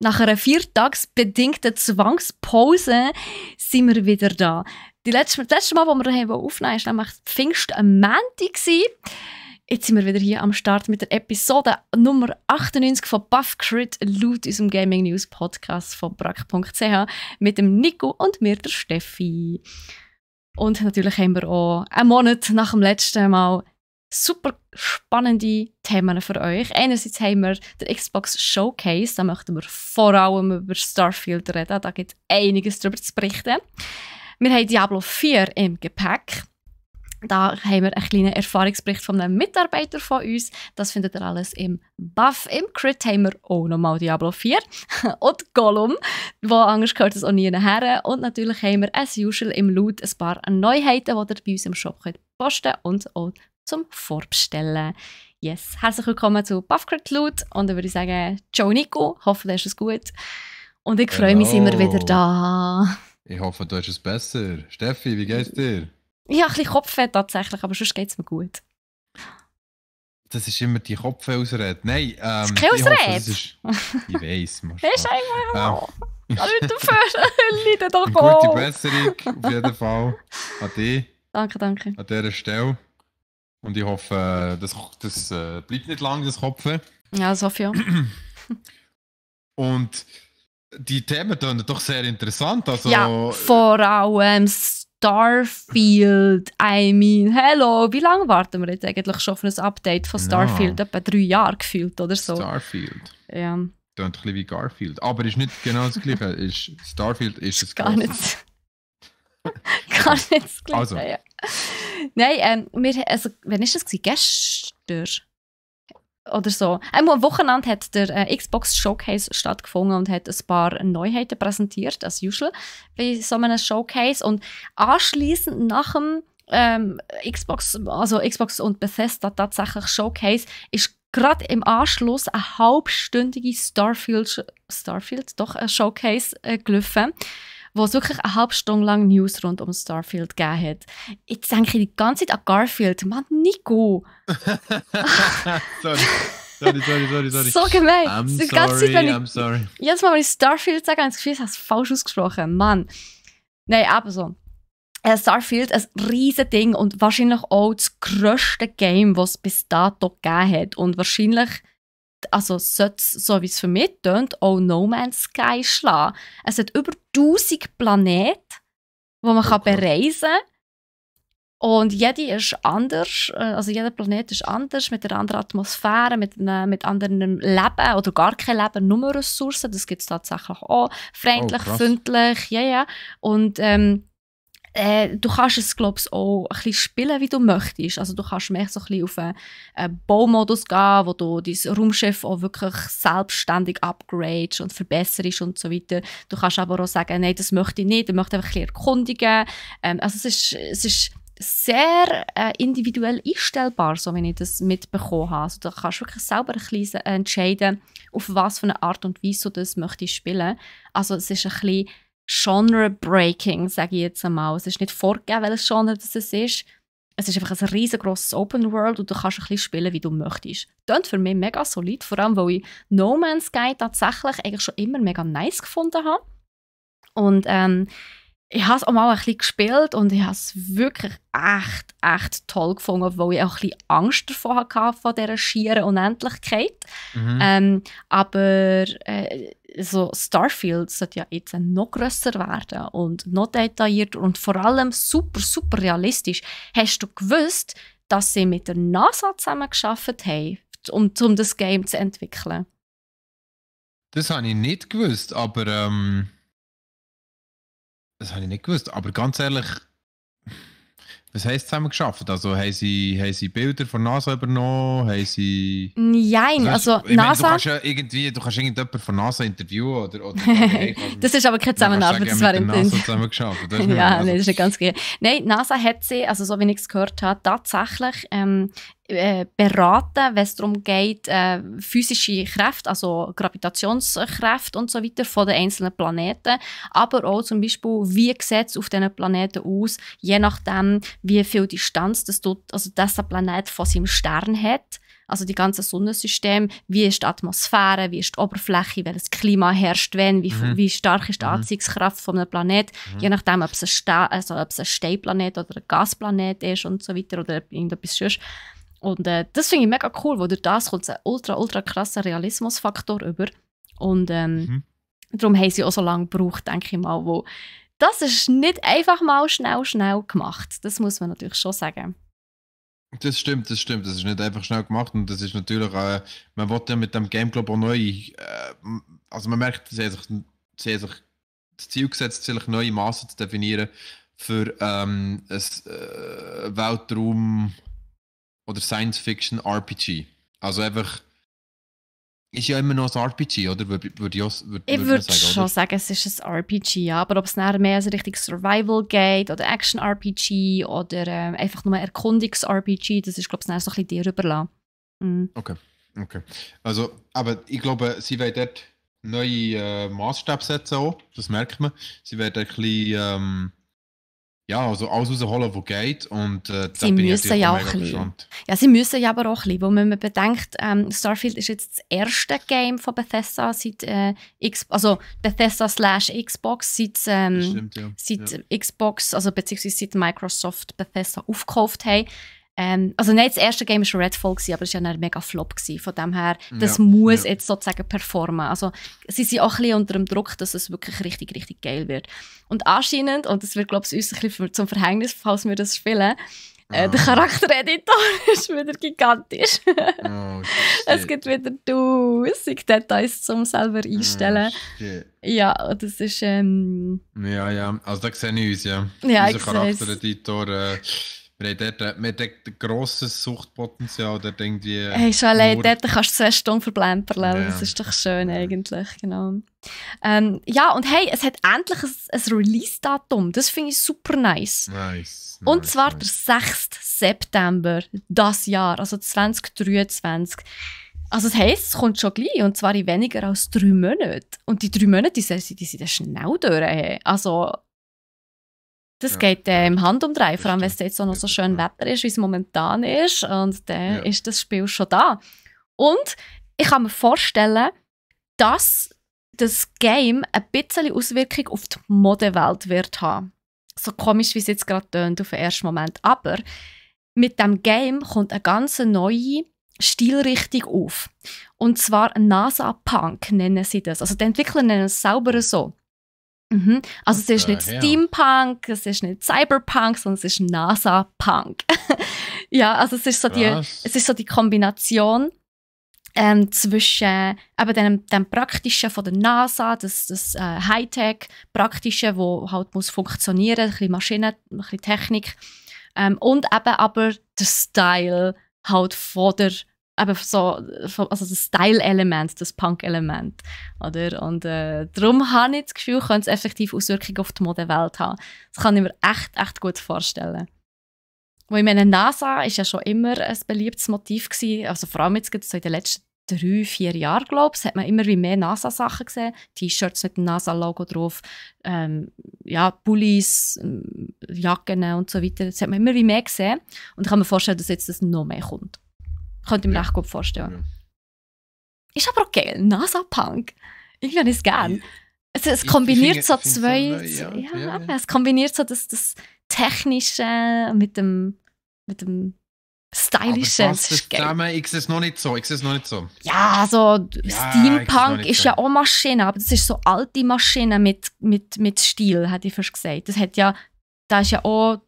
Nach einer viertagsbedingten Zwangspause sind wir wieder da. Die letzte, das letzte Mal, wo wir haben aufnehmen, war nämlich Pfingst am Montag. Jetzt sind wir wieder hier am Start mit der Episode Nummer 98 von Buff Crit, laut unserem Gaming News Podcast von brack.ch mit dem Nico und mir, der Steffi. Und natürlich haben wir auch einen Monat nach dem letzten Mal super spannende Themen für euch. Einerseits haben wir den Xbox Showcase, da möchten wir vor allem über Starfield reden, da gibt es einiges darüber zu berichten. Wir haben Diablo 4 im Gepäck. Da haben wir einen kleinen Erfahrungsbericht von einem Mitarbeiter von uns. Das findet ihr alles im Buff. Im Crit haben wir auch nochmal Diablo 4 und Gollum, wo anders gehört es auch nie her. Und natürlich haben wir, as usual, im Loot ein paar Neuheiten, die ihr bei uns im Shop könnt posten und auch zum Vorbestellen. Yes, herzlich willkommen zu Puffcart Loot und dann würde ich sagen, ciao Nico, hoffe, du hast es gut und ich freue mich, sind wir wieder da. Ich hoffe, du hast es besser. Steffi, wie geht's dir? Ich habe ein bisschen Kopfweh tatsächlich, aber sonst geht es mir gut. Das ist immer die Kopfweh-Ausrede. Nein, ähm, das ist keine Ausrede. Ich, hoffe, das ist, ich weiss, man. Das ist einfach ähm. Leute aufhören, Leute doch Gute Besserung, auf jeden Fall. An dich. Danke, danke. An dieser Stelle. Und ich hoffe, äh, das, das äh, bleibt nicht lang, das Kopf. Ja, das hoffe ich auch. Und die Themen sind doch sehr interessant. Also, ja, vor allem Starfield. I mean, hello, wie lange warten wir jetzt eigentlich schon auf ein Update von Starfield? Ja. Etwa drei Jahre gefühlt oder so. Starfield. Ja. Klingt ein bisschen wie Garfield. Aber ist nicht genau das Gleiche. Starfield ist es gar nicht. Gar nicht das Gleiche. Also. Ja. Nein, ähm, wir, also, wann war das? Gestern? Oder so. Einmal am Wochenende hat der äh, Xbox Showcase stattgefunden und hat ein paar Neuheiten präsentiert, as usual, bei so einem Showcase. Und anschließend nach dem ähm, Xbox, also Xbox und Bethesda tatsächlich Showcase, ist gerade im Anschluss eine halbstündige Starfield, Starfield, doch ein äh, Showcase äh, gelaufen wo es wirklich eine halbe Stunde lang News rund um Starfield gegeben hat. Jetzt denke ich die ganze Zeit an Garfield. Mann, Nico! sorry. Sorry, sorry, sorry, sorry. So gemein. I'm die ganze sorry, Zeit, wenn ich, I'm sorry. Jedes Mal, wenn ich Starfield sage, habe ich das Gefühl, ich habe es falsch ausgesprochen. Mann. Nein, aber so. Äh, Starfield ein riesiges Ding und wahrscheinlich auch das grösste Game, das es bis dato gegeben hat. Und wahrscheinlich also sollte so wie es für mich tönt, auch No Man's Sky schlagen. Es hat über 1000 Planeten, die man okay. bereisen kann. Und jede ist anders, äh, also jeder Planet ist anders, mit einer anderen Atmosphäre, mit, einem, mit anderem Leben oder gar kein Leben, nur Ressourcen, das gibt es tatsächlich auch, freundlich, oh, freundlich, ja, ja. Und ähm, äh, du kannst es glaube ich auch ein bisschen spielen, wie du möchtest. Also du kannst mehr so ein bisschen auf einen äh, Baumodus gehen, wo du dein Raumschiff auch wirklich selbstständig upgradest und verbesserst und so weiter. Du kannst aber auch sagen, nein, das möchte ich nicht, ich möchte einfach ein bisschen erkundigen. Ähm, also es ist, es ist sehr äh, individuell einstellbar, so wie ich das mitbekommen habe. Also, da kannst du wirklich selber ein bisschen entscheiden, auf was für eine Art und Weise du das möchtest spielen. Also es ist ein bisschen Genre-Breaking, sage ich jetzt einmal. Es ist nicht vorgegeben, welches Genre das es ist. Es ist einfach ein riesengroßes Open World und du kannst ein bisschen spielen, wie du möchtest. Klingt für mich mega solid, vor allem weil ich No Man's Sky tatsächlich eigentlich schon immer mega nice gefunden habe. Und ähm, ich habe es auch mal ein bisschen gespielt und ich habe es wirklich echt, echt toll gefunden, obwohl ich auch ein bisschen Angst davor hatte, von dieser schieren Unendlichkeit. Mhm. Ähm, aber äh, so Starfield sollte ja jetzt noch grösser werden und noch detaillierter und vor allem super, super realistisch. Hast du gewusst, dass sie mit der NASA zusammengearbeitet haben, um, um das Game zu entwickeln? Das habe ich nicht gewusst, aber... Ähm das habe ich nicht gewusst. Aber ganz ehrlich, was heißt zusammen geschafft? Also haben sie, haben sie Bilder von NASA übernommen? Haben sie. Nein, also, also NASA. Meine, du kannst ja irgendwie, du kannst irgendjemanden von NASA interviewen oder. oder okay, das ist aber keine Zusammenarbeit, das wäre im NASA zusammen geschafft. Das ja, also, nein, das ist nicht ganz geil. Nein, NASA hat sie, also so wie ich es gehört habe, tatsächlich ähm, äh, beraten, wenn es darum geht, äh, physische Kräfte, also Gravitationskräfte und so weiter von den einzelnen Planeten, aber auch zum Beispiel, wie sieht es auf diesen Planeten aus, je nachdem, wie viel Distanz das dort, also dieser Planet von seinem Stern hat also die ganze Sonnensystem, wie ist die Atmosphäre, wie ist die Oberfläche, welches Klima herrscht, wenn, wie, mhm. wie stark ist die mhm. Anziehungskraft von einem Planet, mhm. je nachdem, ob es ein, Ste also, ein Steinplanet oder ein Gasplanet ist und so weiter oder irgendetwas sonst. Und äh, das finde ich mega cool, weil durch das kommt ein ultra, ultra krasser Realismusfaktor über. Und ähm, mhm. darum haben sie auch so lange gebraucht, denke ich mal. Wo das ist nicht einfach mal schnell, schnell gemacht. Das muss man natürlich schon sagen. Das stimmt, das stimmt. Das ist nicht einfach schnell gemacht und das ist natürlich, äh, man wird ja mit dem Game Club auch neu, äh, also man merkt, sie haben sich, sie haben sich das Ziel gesetzt, vielleicht neue Maße zu definieren für ähm, ein äh, Weltraum oder Science Fiction RPG. Also einfach ist ja immer noch ein RPG, oder? Würde würd ich, würd, ich würde schon sagen, es ist ein RPG, ja. Aber ob es nachher mehr so richtig Survival geht oder Action-RPG oder äh, einfach nur Erkundungs-RPG, das ist, glaube ich, nachher so ein bisschen dir überlassen. Mhm. Okay, okay. Also, aber ich glaube, sie werden dort neue äh, Maßstäbe setzen auch. Das merkt man. Sie werden ein bisschen ähm, ja, also alles rausholen, was geht. Und, äh, sie müssen ja auch ein bisschen. Ja, sie müssen ja aber auch ein bisschen, wenn man bedenkt, ähm, Starfield ist jetzt das erste Game von Bethesda seit äh, X, also Bethesda slash Xbox seit, ähm, stimmt, ja. seit ja. Xbox, also beziehungsweise seit Microsoft Bethesda aufgekauft haben. Ähm, also nicht das erste Game war schon Redfall, gewesen, aber es war ja ein mega Flop. Gewesen. Von dem her, das ja, muss ja. jetzt sozusagen performen. Also sie sind auch ein bisschen unter dem Druck, dass es wirklich richtig, richtig geil wird. Und anscheinend, und das wird glaube ich uns ein bisschen zum Verhängnis, falls wir das spielen, äh, oh. Der ah. Charaktereditor ist wieder gigantisch. oh, es gibt wieder tausend Details zum selber ah, einstellen. Oh, ja, das ist. Ähm, ja, ja, also da sehe ich uns, ja. ja Unser Charaktereditor. Äh, wir haben dort, äh, wir haben dort ein grosses Suchtpotenzial. Dort irgendwie äh, hey, schon allein dort kannst du zwei Stunden verplempern. Ja. Das ist doch schön ja. eigentlich, genau. Ähm, ja, und hey, es hat endlich ein, ein Release-Datum. Das finde ich super nice. Nice. Und nice, zwar nice. der 6. September, das Jahr, also 2023. Also das heisst, es kommt schon gleich, und zwar in weniger als drei Monaten. Und die drei Monate, die sind, die sind schnell durch. Also das ja. geht äh, im Handumdrehen, vor allem wenn es jetzt auch noch so schön Wetter ist, wie es momentan ist. Und dann ja. ist das Spiel schon da. Und ich kann mir vorstellen, dass das Game ein bisschen Auswirkung auf die Modewelt wird haben. So komisch, wie es jetzt gerade tönt auf den ersten Moment. Aber mit dem Game kommt eine ganz neue Stilrichtung auf. Und zwar NASA-Punk nennen sie das. Also die Entwickler nennen es sauber so. Mhm. Also es ist nicht Steampunk, es ist nicht Cyberpunk, sondern es ist NASA-Punk. ja, also es ist so, die, es ist so die Kombination ähm, zwischen eben dem, dem Praktischen von der NASA, das, das äh, Hightech-Praktische, wo halt muss funktionieren, ein bisschen Maschinen, ein bisschen Technik ähm, und eben aber der Style halt von der NASA eben so, also das Style-Element, das Punk-Element. Oder? Und äh, darum habe ich das Gefühl, könnte es effektiv Auswirkungen auf die Modewelt haben. Das kann ich mir echt, echt gut vorstellen. Weil in meine, NASA ist ja schon immer ein beliebtes Motiv gewesen, also vor allem jetzt so in den letzten drei, vier Jahren, glaube ich, hat man immer wie mehr NASA-Sachen gesehen. T-Shirts mit dem NASA-Logo drauf, ähm, ja, Pullis, ähm, Jacken und so weiter. Das hat man immer wie mehr gesehen. Und ich kann mir vorstellen, dass jetzt das noch mehr kommt. Könnte ich mir ja. recht gut vorstellen. Ja. Ist aber okay, NASA-Punk. Irgendwie Ich es gerne. Also es, es kombiniert ich, ich finde, so zwei. Finde so, ja, ja, ja, Es kombiniert so das, das Technische mit dem, mit dem Stylischen. Aber das ist zusammen, ich sehe es noch nicht so. Ich sehe es noch nicht so. Ja, so also Steampunk ist ja auch Maschine, aber das ist so alte Maschine mit, mit, mit Stil, hätte ich fast gesagt. Das hat ja, da ist ja auch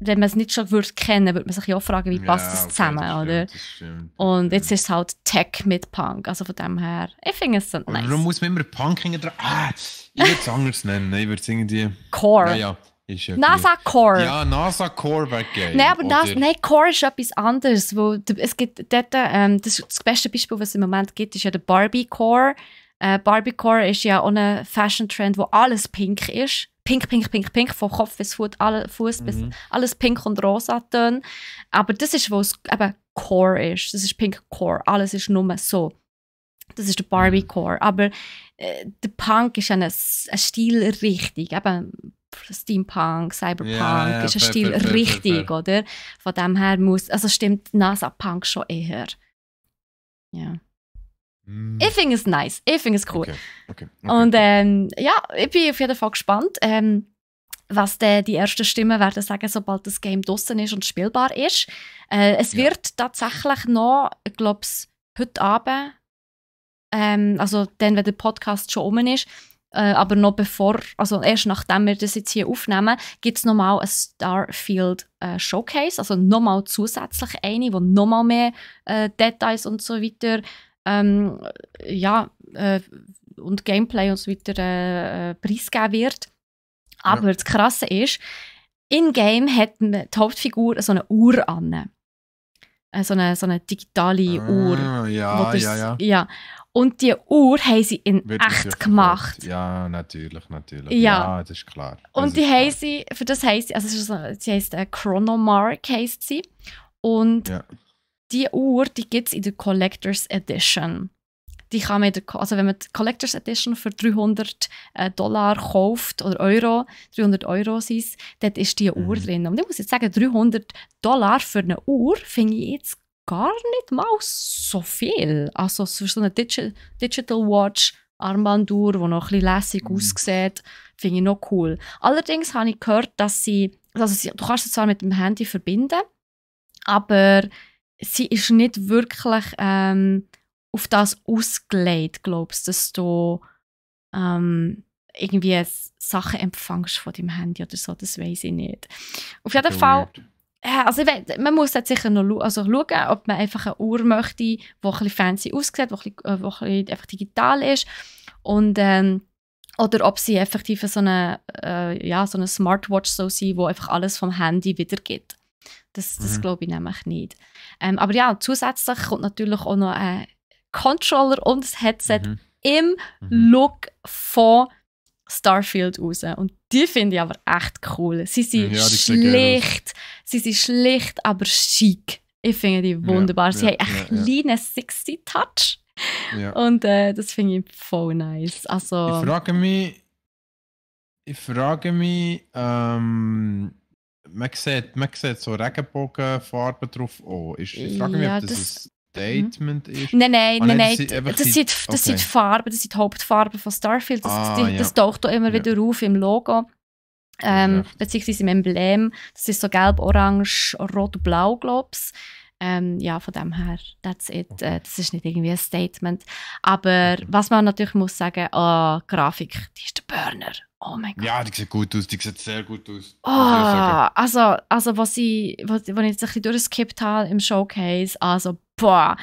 wenn man es nicht schon würde kennen, würde man sich ja auch fragen, wie passt ja, das zusammen, das stimmt, oder? Das stimmt, und jetzt ist es halt Tech mit Punk, also von dem her, ich finde es so nice. Warum muss man immer Punk hinten Ah, ich würde es anders nennen, ne? ich würde es irgendwie... Core. Ja, ja. Ja NASA Core. Ja, NASA Core wäre Nein, aber das, nein, Core ist etwas anderes. Wo, es gibt dort, ähm, das, das beste Beispiel, was es im Moment gibt, ist ja der Barbie Core. Äh, Barbiecore ist ja auch ein Fashion-Trend, wo alles pink ist. Pink, pink, pink, pink, von Kopf bis Fuß, alle, Fuß mhm. bis alles pink und rosa Töne. Aber das ist, wo es eben Core ist. Das ist Pink Core. Alles ist nur so. Das ist der Barbie mhm. Core. Aber äh, der Punk ist eine, eine Stilrichtung. Eben Steampunk, Cyberpunk ja, ja, ist ein fair, Stil richtig, oder? Von dem her muss, also stimmt NASA Punk schon eher. Ja. Ich finde es nice, Ich finde es cool. Okay. Okay. Okay. Und ähm, ja, ich bin auf jeden Fall gespannt, ähm, was de, die ersten Stimmen werden sagen, sobald das Game draußen ist und spielbar ist. Äh, es ja. wird tatsächlich noch, ich glaube, heute Abend, ähm, also dann, wenn der Podcast schon um ist, äh, aber noch bevor, also erst nachdem wir das jetzt hier aufnehmen, gibt es nochmal ein Starfield äh, Showcase, also nochmal zusätzlich eine, wo nochmal mehr äh, Details und so weiter ähm, ja, äh, und Gameplay und so weiter äh, äh preisgegeben wird. Aber ja. das Krasse ist, in-game hat die Hauptfigur so eine Uhr an. Äh, so eine, so eine digitale ah, Uhr. Ja, das, ja, ja, ja. Und die Uhr haben sie in Wird echt gemacht. Ja, natürlich, natürlich. Ja. ja, das ist klar. Das und die haben sie, für das heisst, also sie heisst äh, Chronomark heisst sie. Und ja die Uhr, die gibt es in der Collectors Edition. Die kann man, also wenn man die Collectors Edition für 300 äh, Dollar kauft oder Euro, 300 Euro sind dort ist die Uhr mhm. drin. Und ich muss jetzt sagen, 300 Dollar für eine Uhr finde ich jetzt gar nicht mal so viel. Also für so eine Digi Digital Watch Armbanduhr, die noch ein bisschen lässig mhm. aussieht, finde ich noch cool. Allerdings habe ich gehört, dass sie, also sie, du kannst sie zwar mit dem Handy verbinden, aber sie ist nicht wirklich ähm, auf das ausgelegt, glaubst dass du ähm, irgendwie Sachen empfängst von deinem Handy oder so, das weiß ich nicht. Auf jeden Fall, äh, also ich, man muss jetzt sicher noch also schauen, ob man einfach eine Uhr möchte, die ein bisschen fancy aussieht, die ein äh, einfach digital ist und ähm, oder ob sie effektiv so eine, äh, ja, so eine Smartwatch so sein, wo einfach alles vom Handy wiedergibt. Das, das mhm. glaube ich nämlich nicht. Ähm, aber ja, zusätzlich kommt natürlich auch noch ein äh, Controller und das Headset mhm. im mhm. Look von Starfield raus. Und die finde ich aber echt cool. Sie sind ja, schlicht, sie sind schlicht, aber schick. Ich finde die wunderbar. Ja, sie ja, haben einen ja, kleinen 60-Touch. Und äh, das finde ich voll nice. Also, ich frage mich, ich frage mich, ähm, man sieht, man sieht so Regenbogenfarben drauf an. Oh, ist, ich frage mich, ja, ob das, das, ein Statement mhm. ist. Nein, nein, oh, nein, nein. Das, nein, das, das sind, okay. Farben, das sind die Hauptfarben von Starfield. Das, ah, ja. taucht da immer ja. wieder auf im Logo. Ähm, beziehungsweise im Emblem. Das ist so gelb, orange, rot und blau, glaube ich. Ähm, ja, von dem her, that's it. Äh, das ist nicht irgendwie ein Statement. Aber was man natürlich muss sagen, oh, Grafik, die ist der Burner. Oh mein Gott. Ja, die sieht gut aus, die sieht sehr gut aus. Oh, also, also was ich, was, was ich jetzt ein bisschen durchgeskippt habe im Showcase, also boah,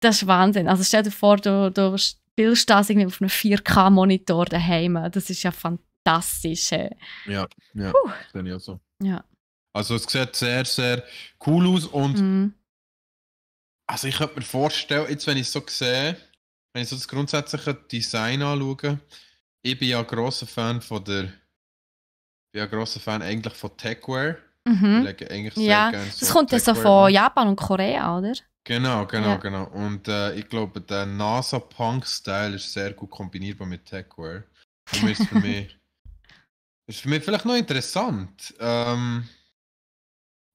das ist Wahnsinn. Also stell dir vor, du, du spielst das irgendwie auf einem 4K-Monitor daheim. Das ist ja fantastisch. Ja, ja, das ich auch so. Ja. Also es sieht sehr, sehr cool aus und mm. Also ich könnte mir vorstellen, jetzt wenn ich so sehe, wenn ich so das grundsätzliche Design anschaue, ich bin ja ein grosser Fan von der, bin ja ein grosser Fan eigentlich von Techwear. Mhm. Ich Eigentlich ja, so das kommt ja so von Japan und Korea, oder? Genau, genau, ja. genau. Und äh, ich glaube, der NASA-Punk-Style ist sehr gut kombinierbar mit Techwear. Und ist für mich, ist für mich vielleicht noch interessant. Ähm,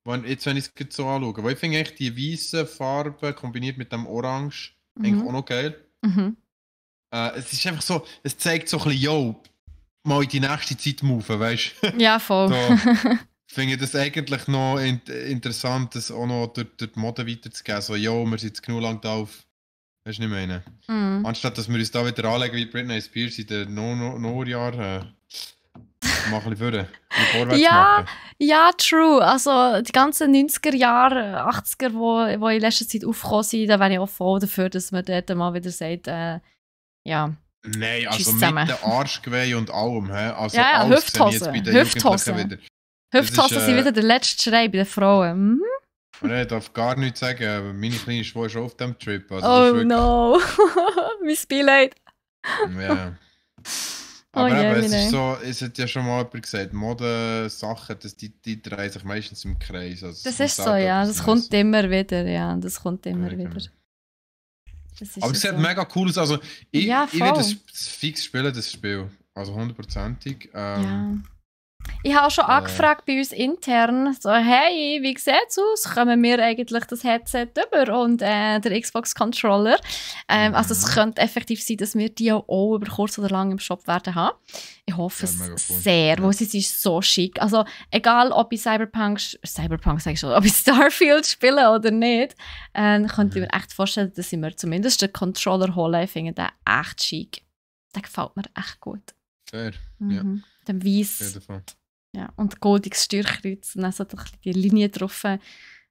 wenn, jetzt, wenn ich es jetzt so anschaue, weil ich finde echt die weiße Farbe kombiniert mit dem Orange mhm. eigentlich auch noch geil. Mhm. Äh, es ist einfach so, es zeigt so ein bisschen, yo, mal in die nächste Zeit move, weißt du? Ja, voll. so, finde ich das eigentlich noch in interessant, das auch noch durch, durch die Mode weiterzugeben. So, yo, wir sind jetzt genug lang drauf. Weißt du, nicht meine? Mhm. Anstatt dass wir uns da wieder anlegen wie Britney Spears in den Nullerjahren. No, no, no machen würde. ja, machen. ja, true. Also die ganzen 90er Jahre, 80er, wo, wo in letzter Zeit aufgekommen sind, da wäre ich auch froh dafür, dass man dort mal wieder sagt, äh, ja. Nein, also mit dem Arschgeweih und allem. He? Also ja, ja, Hüfthosen. Hüfthosen. Hüfthosen ist, äh, sind wieder der letzte Schrei bei den Frauen. Mhm. Ich darf gar nichts sagen, meine kleine Schwester ist schon auf dem Trip. Also oh no, mein Beileid. Ja. Aber oh, yeah, es genau. ist so, es hat ja schon mal jemand gesagt, Modesachen, das, die, die drehen sich meistens im Kreis. Also das ist so, ja, das kommt immer wieder, ja, das kommt immer ja, genau. wieder. Aber es sieht so. mega cool aus, also ich, ja, ich werde das fix spielen, das Spiel, also hundertprozentig. Ähm, ja. Ich habe auch schon äh. angefragt bei uns intern, so, hey, wie sieht es aus? Kommen wir eigentlich das Headset über und äh, der Xbox-Controller? Ähm, Also es mhm. könnte effektiv sein, dass wir die auch über kurz oder lang im Shop werden haben. Ich hoffe ja, es sehr, cool. weil sie ist so schick. Also egal, ob ich Cyberpunk, Cyberpunk sag ich schon, ob ich Starfield spiele oder nicht, äh, könnte ich mhm. mir echt vorstellen, dass ich mir zumindest den Controller holen. Ich finde den echt schick. Der gefällt mir echt gut. Fair, mhm. ja. Dem Weiß. Ja, und goldiges Steuerkreuz und dann so die Linie drauf.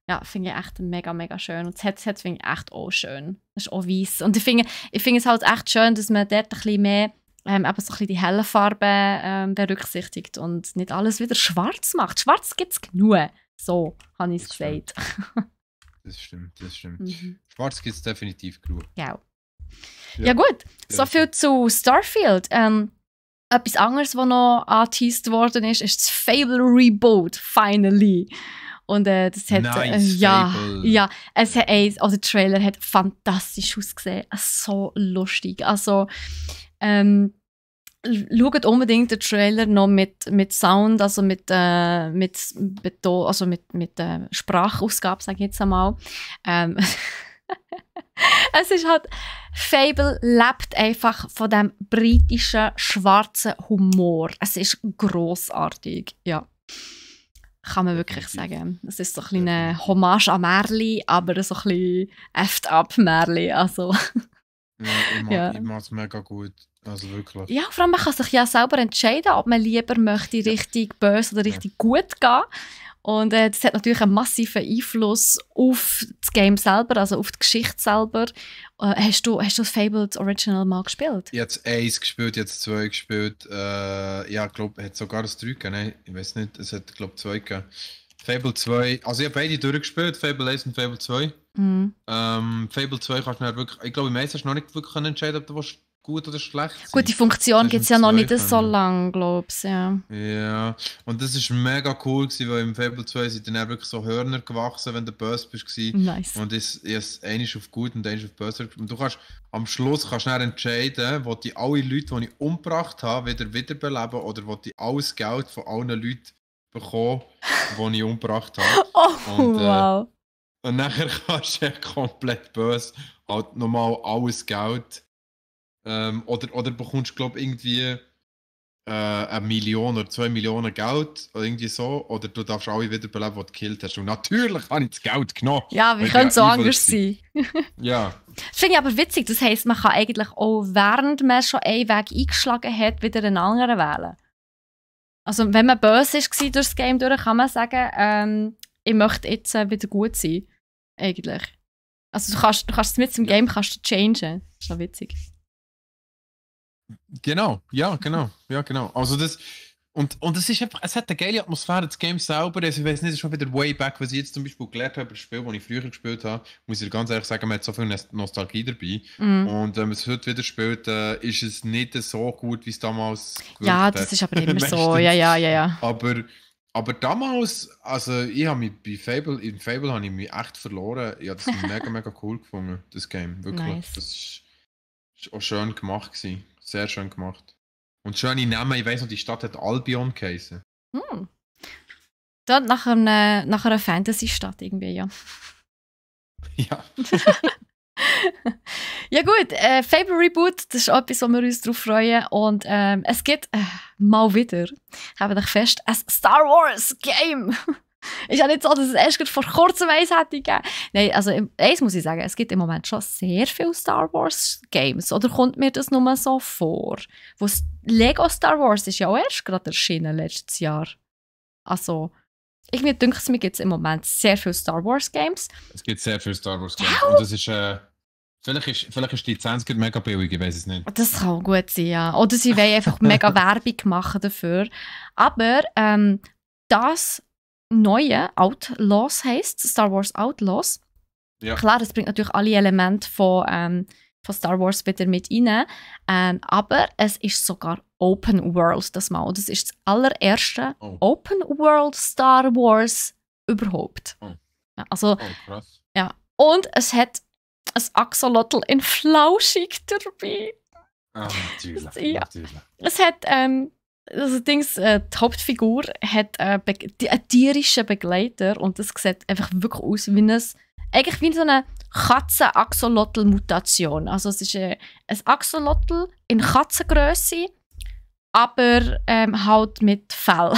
Ja, finde ich echt mega, mega schön. Und das Headset finde ich echt auch schön. Das ist auch weiß. Und ich finde ich find es halt echt schön, dass man dort ein bisschen mehr ähm, so ein bisschen die hellen Farben ähm, berücksichtigt und nicht alles wieder schwarz macht. Schwarz gibt es genug. So habe ich es gesagt. Das stimmt, das stimmt. Mhm. Schwarz gibt es definitiv genug. Ja. Genau. ja. Ja, gut, ja. so viel zu Starfield. Ähm, etwas anderes, was noch angeteased worden ist, ist das Fable Reboot, finally. Und äh, das hat. Äh, nice, äh, ja, Fable. ja. Es hat, äh, also der Trailer hat fantastisch ausgesehen. Äh, so lustig. Also, ähm, schaut unbedingt den Trailer noch mit, mit Sound, also mit, äh, mit, mit, also mit, mit äh, Sprachausgabe, sage ich jetzt einmal. Ähm, es ist halt, Fable lebt einfach von dem britischen schwarzen Humor. Es ist großartig, ja. Kann man wirklich sagen. Es ist so ein kleiner Hommage an Merli, aber so ein bisschen Eft up Merli, also. ja, ich mag, ja. mega gut. Also wirklich. Ja, vor allem man kann sich ja selber entscheiden, ob man lieber möchte richtig böse oder richtig ja. gut gehen. Und äh, das hat natürlich einen massiven Einfluss auf das Game selber, also auf die Geschichte selber. Äh, hast, du, hast du das Fable das Original mal gespielt? Jetzt eins gespielt, jetzt zwei gespielt. Äh, ja, ich glaube, es hat sogar das 3 gegeben. ich weiß nicht, es hat, glaube ich, zwei gegeben. Fable 2, also ich habe beide durchgespielt, Fable 1 und Fable 2. Mhm. Ähm, Fable 2 kannst du dann wirklich, ich glaube, im 1 hast du noch nicht wirklich entscheiden, ob du gut oder schlecht sein. Gut, die Funktion gibt es ja noch nicht so lange, glaube ich. Ja. ja, und das war mega cool, gewesen, weil im Fable 2 sind dann wirklich so Hörner gewachsen, wenn du böse bist. Nice. Und es ist einiges auf gut und einiges auf böse. Und du kannst am Schluss kannst entscheiden, wo die alle Leute, die ich umgebracht habe, wieder wiederbeleben oder wo die alles Geld von allen Leuten bekommen, die ich umgebracht habe. Oh, und, äh, wow. Und nachher kannst du ja komplett böse halt nochmal alles Geld ähm, oder, oder bekommst du, glaube irgendwie äh, eine Million oder zwei Millionen Geld oder irgendwie so. Oder du darfst alle wiederbeleben, die du gekillt hast. Und natürlich habe ich das Geld genommen. Ja, wir können so anders sein. ja. Das finde ich aber witzig. Das heisst, man kann eigentlich auch während man schon einen Weg eingeschlagen hat, wieder einen anderen wählen. Also, wenn man böse war durchs Game, durch, kann man sagen, ähm, ich möchte jetzt äh, wieder gut sein. Eigentlich. Also, du kannst, du kannst mit dem Game changen. Das ist schon witzig. Genau, ja, genau, ja, genau. Also das, und, und es ist einfach, es hat eine geile Atmosphäre, das Game selber, also ich weiß nicht, es ist schon wieder way back, was ich jetzt zum Beispiel gelernt habe, das Spiel, das ich früher gespielt habe, muss ich ganz ehrlich sagen, man hat so viel Nostalgie dabei mm. und wenn ähm, man es heute wieder spielt, äh, ist es nicht so gut, wie es damals Ja, das hat. ist aber immer so, ja, ja, ja, ja. Aber, aber damals, also ich habe mich bei Fable, in Fable habe ich mich echt verloren, ich habe das mega, mega cool gefunden, das Game, wirklich. Nice. Das ist, ist auch schön gemacht gewesen. Sehr schön gemacht. Und schöne Namen, ich weiß noch, die Stadt hat Albion geheißen. Hm. Dort nach einer, nach einer Fantasy-Stadt irgendwie, ja. Ja. ja gut, äh, Fable Reboot, das ist etwas, wo wir uns drauf freuen. Und ähm, es gibt äh, mal wieder, habe ich fest, ein Star Wars Game. Ist ja nicht so, dass es erst vor kurzem eins hätte gegeben. Nein, also eins muss ich sagen, es gibt im Moment schon sehr viele Star Wars Games. Oder kommt mir das nur so vor? Wo Lego Star Wars ist ja auch erst gerade erschienen letztes Jahr. Also, ich mir denke, mir gibt es im Moment sehr viele Star Wars Games. Es gibt sehr viele Star Wars Games. Und das ist, äh, vielleicht ist, vielleicht ist die Lizenz mega billig, ich weiß es nicht. Das kann gut sein, ja. Oder sie wollen einfach mega Werbung machen dafür. Aber ähm, das neue Outlaws heißt, Star Wars Outlaws. Ja. Klar, es bringt natürlich alle Elemente von, ähm, von Star Wars wieder mit rein, ähm, aber es ist sogar Open World das Mal. Das ist das allererste oh. Open World Star Wars überhaupt. Oh. Ja, also, oh, ja. Und es hat ein Axolotl in Flauschig dabei. Ah, natürlich, ja. Natürlich. Es hat ähm, also Dings, äh, die Hauptfigur hat einen, Be einen tierischen Begleiter und das sieht einfach wirklich aus wie ein, eigentlich wie so eine Katzen-Axolotl-Mutation. Also es ist äh, ein Axolotl in Katzengröße, aber ähm, halt mit Fell.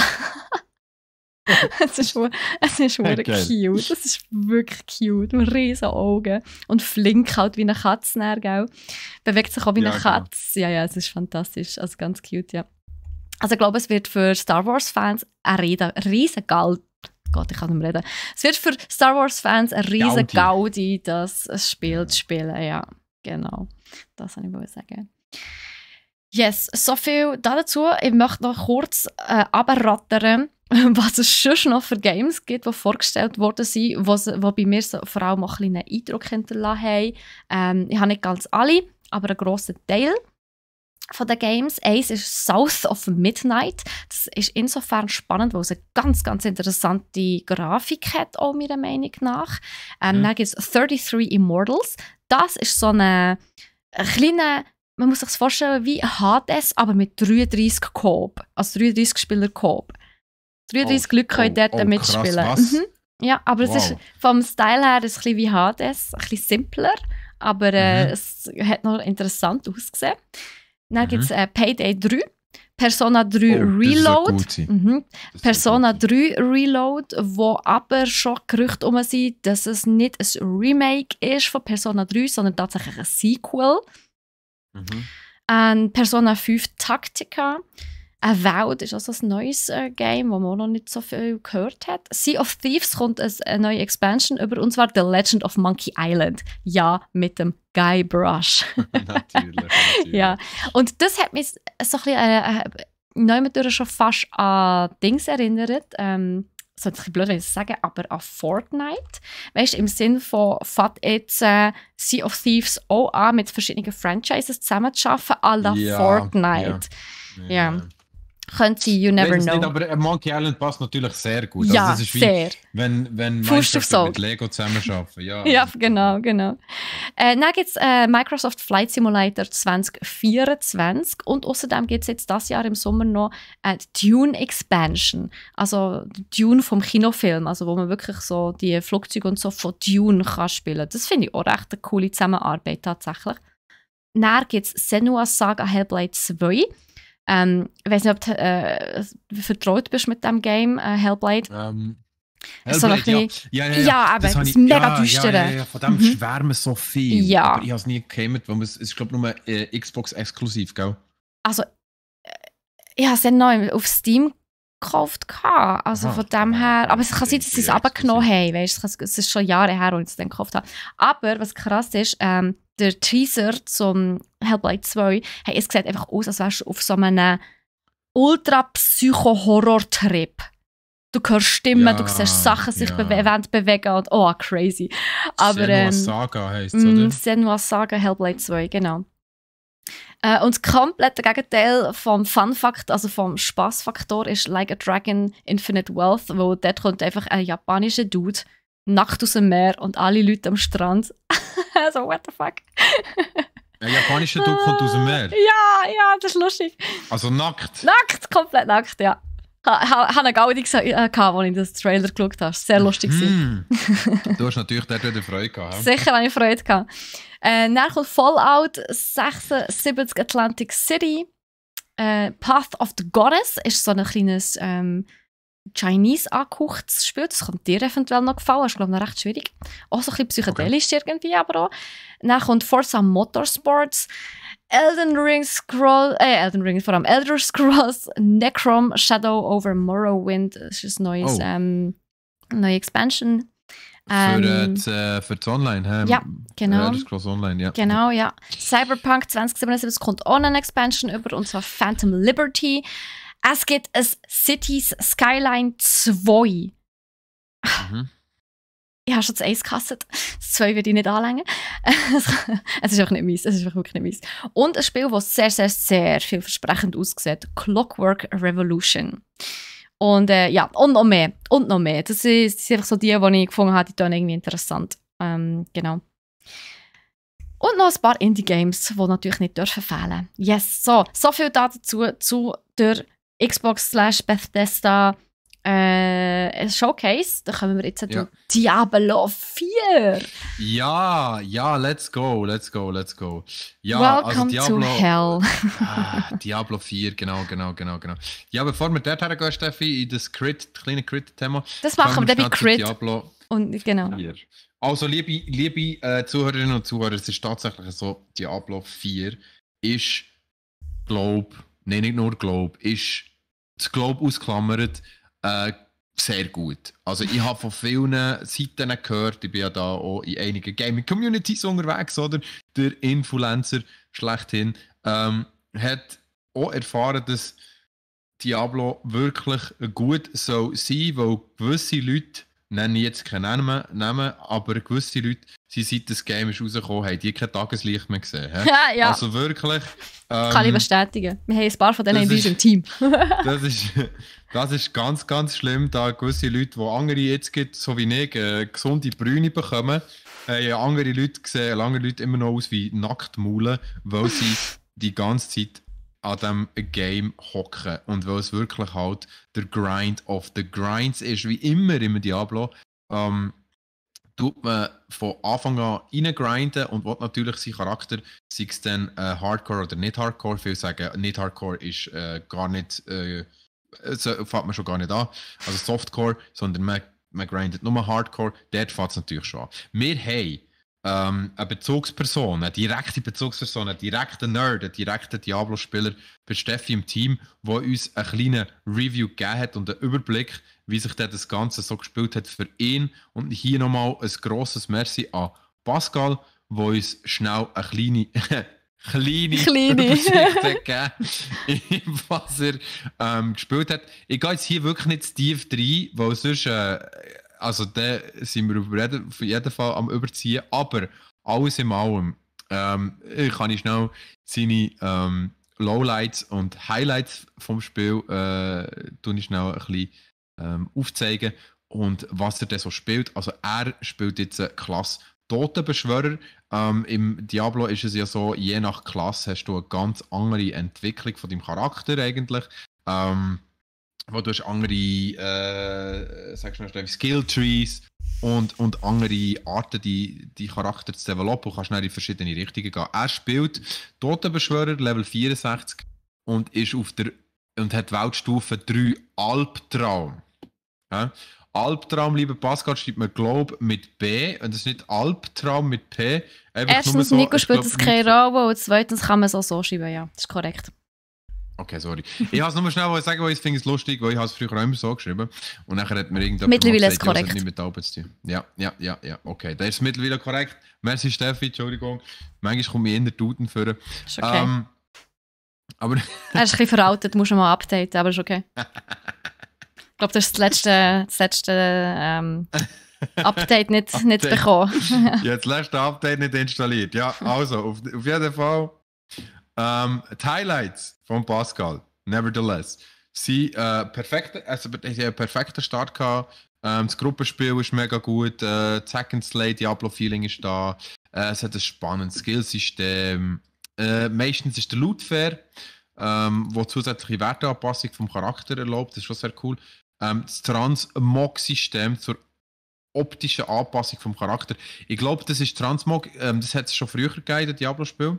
es ist, es ist wirklich okay. cute. Es ist wirklich cute. Mit riesen Augen. Und flink halt wie eine Katze, Bewegt sich auch wie eine genau. Katze. Genau. Ja, ja, es ist fantastisch. Also ganz cute, ja. Also ich glaube, es wird für Star Wars-Fans ein riesen Geld. Gott, ich kann nicht reden. Es wird für Star Wars-Fans ein riesen Gaudi, das Spiel zu spielen. Ja, genau. Das wollte ich sagen. Yes, so viel dazu. Ich möchte noch kurz äh, abrattern, was es schon noch für Games gibt, die vorgestellt worden sind, die bei mir so, vor allem ein einen Eindruck hinterlassen haben. Ähm, ich habe nicht ganz alle, aber einen grossen Teil von den Games. Eins ist South of Midnight. Das ist insofern spannend, weil es eine ganz, ganz interessante Grafik hat, auch meiner Meinung nach. Ähm, mhm. Dann gibt es 33 Immortals. Das ist so eine kleine man muss sich das vorstellen wie Hades, aber mit 33 Coop. Also 33 Spieler Coop. 33 oh, Leute können oh, dort oh, mitspielen. Krass, mhm. Ja, aber wow. es ist vom Style her ein bisschen wie Hades, ein bisschen simpler, aber äh, mhm. es hat noch interessant ausgesehen. Dann mhm. gibt es äh, Payday 3. Persona 3 oh, Reload. Mhm. Persona 3 Reload, wo aber schon Gerüchte um sind, dass es nicht ein Remake ist von Persona 3, sondern tatsächlich ein Sequel. Mhm. Ähm, Persona 5 Tactica. Avowed ist also ein neues äh, Game, wo man noch nicht so viel gehört hat. Sea of Thieves kommt eine neue Expansion über, und zwar The Legend of Monkey Island. Ja, mit dem Guybrush. natürlich, natürlich. Ja, und das hat mich so ein bisschen äh, äh, schon fast an Dings erinnert. Ähm, so ein bisschen blöd, wenn ich das sage, aber an Fortnite. Weißt du, im Sinn von, fährt jetzt äh, Sea of Thieves auch an, mit verschiedenen Franchises zusammenzuschaffen, à la ja, Fortnite. Ja. ja. ja könnte sein, you never know. Nicht, aber äh, Monkey Island passt natürlich sehr gut. Also ja, also das ist wie, sehr. Wenn, wenn Microsoft mit Lego zusammenarbeiten. Ja. ja, genau, genau. Äh, dann gibt es äh, Microsoft Flight Simulator 2024 und außerdem gibt es jetzt das Jahr im Sommer noch äh, die Dune Expansion, also Dune vom Kinofilm, also wo man wirklich so die Flugzeuge und so von Dune kann spielen. Das finde ich auch recht eine coole Zusammenarbeit tatsächlich. Dann gibt es Senua Saga Hellblade 2 ähm, ich weiß nicht, ob du äh, vertraut bist mit dem Game, äh, Hellblade. Um. Ähm, Hellblade, so ja. Ja, ja, ja. ja, aber das, das ich, mega düster. Ja, ja, ja, von dem mhm. schwärmen so viel. Ja. Aber ich habe es nie gekämmt, weil es ist, glaube ich, nur äh, Xbox-exklusiv, gell? Also, äh, ich habe es dann noch auf Steam gekauft. Also Aha. von dem her. Aber es kann sein, dass sie es abgenommen haben. es, es ist schon Jahre her, als ich es dann gekauft habe. Aber was krass ist, ähm, der Teaser zum Hellblade 2 hey, es sieht einfach aus, als wärst du auf so einem Ultra-Psycho-Horror-Trip. Du hörst Stimmen, ja, du siehst Sachen sich ja. be Event bewegen und oh, crazy. Aber, Senua ähm, Saga heisst es, mm, oder? Senua Saga Hellblade 2, genau. Äh, und das komplette Gegenteil vom Fun-Fakt, also vom Spaßfaktor, ist Like a Dragon Infinite Wealth, wo dort kommt einfach ein japanischer Dude nackt aus dem Meer und alle Leute am Strand. so, what the fuck? Der japanische Duck kommt aus dem Meer. Ja, ja, das ist lustig. Also nackt. Nackt, komplett nackt, ja. Ich hatte eine Gaudi gesagt, äh, als ich den Trailer geschaut habe. Sehr lustig. Mm. du hast natürlich dort wieder Freude gehabt. He? Sicher habe ich Freude gehabt. Äh, dann kommt Fallout 76 Atlantic City. Äh, Path of the Goddess ist so ein kleines ähm, Chinese angehaucht zu Das kommt dir eventuell noch gefallen. Das ist, glaube ich, noch recht schwierig. Auch so ein bisschen psychedelisch okay. irgendwie, aber auch. Dann kommt Forza Motorsports, Elden Ring Scroll, äh, Elden Ring, vor allem Elder Scrolls, Necrom, Shadow over Morrowind. Das ist ein neues, oh. ähm, neue Expansion. Äh, ähm, für, das, äh, für das Online, hä? Ja, genau. Elder Scrolls Online, ja. Genau, ja. Cyberpunk 2077 kommt auch eine Expansion über, und zwar Phantom Liberty. Es gibt ein Cities Skyline 2. Mhm. Ich habe schon das 1 gehasst. Das 2 würde ich nicht anlängen. es ist auch nicht meins. Es ist wirklich nicht meins. Und ein Spiel, das sehr, sehr, sehr vielversprechend aussieht. Clockwork Revolution. Und äh, ja, und noch mehr. Und noch mehr. Das, das sind einfach so die, die ich gefunden habe, die dann irgendwie interessant. Ähm, genau. Und noch ein paar Indie-Games, die natürlich nicht dürfen fehlen. Yes, so. So viel dazu zu der Xbox slash Bethesda äh, Showcase. Da kommen wir jetzt ja. zu Diablo 4. Ja, ja, let's go, let's go, let's go. Ja, also Welcome also Diablo, to hell. ah, Diablo 4, genau, genau, genau, genau. Ja, bevor wir dort hergehen, Steffi, in das Crit, kleine Crit-Thema. Das machen wir dann bei Crit. Diablo und genau. 4. Also, liebe, liebe äh, Zuhörerinnen und Zuhörer, es ist tatsächlich so, Diablo 4 ist, Globe, nein, nicht nur Globe, ist das Globe ausklammert, äh, sehr gut. Also ich habe von vielen Seiten gehört, ich bin ja da auch in einigen Gaming-Communities unterwegs, oder? Der Influencer schlechthin ähm, hat auch erfahren, dass Diablo wirklich gut soll sein soll, weil gewisse Leute nenne ich jetzt keinen Namen, Namen, aber gewisse Leute, sie seit das Game ist rausgekommen, haben die kein Tageslicht mehr gesehen. Ja, ja. Also wirklich. Ähm, Kann ich bestätigen. Wir haben ein paar von denen in unserem Team. das, ist, das ist ganz, ganz schlimm, da gewisse Leute, die andere jetzt gibt, so wie ich, äh, gesunde Brüne bekommen, haben andere Leute gesehen, lange Leute immer noch aus wie Nacktmaulen, weil sie die ganze Zeit an dem Game hocken. Und weil es wirklich halt der Grind of the Grinds ist, wie immer im Diablo, ähm, tut man von Anfang an reingrinden und will natürlich seinen Charakter, sei es dann äh, Hardcore oder nicht Hardcore, viele sagen, nicht Hardcore ist äh, gar nicht, äh, äh so, fängt man schon gar nicht an, also Softcore, sondern man, man grindet nur Hardcore, dort fängt es natürlich schon an. Wir haben ähm, eine Bezugsperson, eine direkte Bezugsperson, einen direkten Nerd, einen direkten Diablo-Spieler bei Steffi im Team, der uns einen kleinen Review gegeben hat und einen Überblick, wie sich das Ganze so gespielt hat für ihn. Und hier nochmal ein grosses Merci an Pascal, der uns schnell eine kleine kleine, kleine. Übersicht was er ähm, gespielt hat. Ich gehe jetzt hier wirklich nicht zu tief rein, weil sonst äh, also da sind wir auf jeden, auf jeden Fall am Überziehen. Aber alles in allem ähm, kann ich schnell seine ähm, Lowlights und Highlights vom Spiel äh, ich schnell ein bisschen ähm, aufzeigen. Und was er da so spielt, also er spielt jetzt eine Klasse Totenbeschwörer. Ähm, Im Diablo ist es ja so, je nach Klasse hast du eine ganz andere Entwicklung von deinem Charakter eigentlich. Ähm, wo du hast andere, äh, sagst du noch, Skill Trees und, und andere Arten, die, die Charakter zu developen und kannst schnell in verschiedene Richtungen gehen. Er spielt Totenbeschwörer Level 64 und ist auf der und hat Weltstufe 3 Albtraum. Ja? Albtraum, lieber Pascal, schreibt man Globe mit B und das ist nicht Albtraum mit P. Einfach Erstens, so, Nico spielt es keine Rolle und zweitens kann man es auch so schreiben, ja, das ist korrekt. Okay, sorry. Ich habe es nur schnell sagen, weil ich finde es lustig, weil ich es früher auch immer so geschrieben und nachher hat mir irgendjemand mittlerweile gesagt, ist korrekt. Ja, nicht mit Tauben zu tun. Ja, ja, ja, ja. Okay, das ist mittlerweile korrekt. Merci Steffi, Entschuldigung. Manchmal komme ich in der Duden Ist okay. Ähm, aber er ist ein bisschen veraltet, muss du mal updaten, aber ist okay. Ich glaube, das ist das letzte, das letzte ähm, Update nicht, Update. nicht bekommen. ja, das letzte Update nicht installiert. Ja, also, auf, auf jeden Fall. Ähm, die Highlights von Pascal, nevertheless. Sie äh, perfekte, also einen perfekten Start gehabt. Ähm, das Gruppenspiel ist mega gut. Äh, Zack and Slay, Diablo-Feeling ist da. Äh, es hat ein spannendes Skillsystem. Äh, meistens ist der Loot fair, ähm, wo zusätzliche Werteanpassung vom Charakter erlaubt. Das ist schon sehr cool. Ähm, das Transmog-System zur optischen Anpassung vom Charakter. Ich glaube, das ist Transmog, ähm, das hat es schon früher gegeben, das Diablo-Spiel.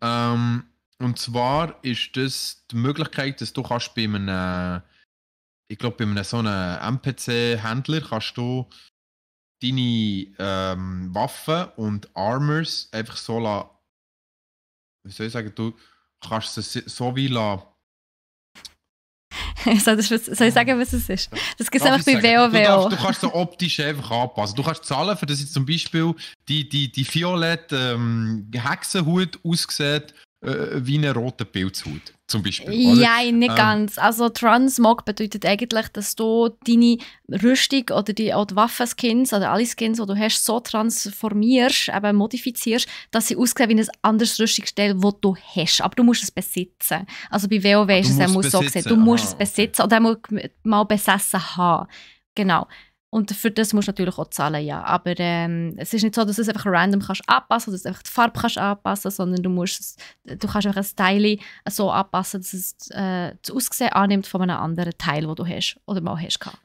Ähm, und zwar ist das die Möglichkeit, dass du kannst bei einem, ich glaube, bei einem so einem NPC-Händler kannst du deine ähm, Waffen und Armors einfach so lassen. Wie soll ich sagen, du kannst sie so wie lassen Soll, ich sagen, was es ist? Das gibt es einfach bei WoW. Du, du kannst so optisch einfach anpassen. Du kannst zahlen, für das jetzt zum Beispiel die, die, die violette ähm, Hexenhut aussieht äh, wie eine rote Pilzhaut, zum Beispiel. Oder? Ja, nicht ähm. ganz. Also Transmog bedeutet eigentlich, dass du deine Rüstung oder die, auch die Waffenskins oder alle Skins, die du hast, so transformierst, eben modifizierst, dass sie aussehen wie ein anderes Rüstungsstell, das du hast. Aber du musst es besitzen. Also bei WoW ah, ist es, es so gesehen. Du musst Aha, es besitzen okay. oder mal besessen haben. Genau. Und für das musst du natürlich auch zahlen, ja. Aber ähm, es ist nicht so, dass du es einfach random kannst anpassen kannst, dass du einfach die Farbe kannst anpassen sondern du, musst, du kannst einfach ein Teil so anpassen, dass es äh, das Aussehen annimmt von einem anderen Teil, den du hast oder mal hast. Gehabt.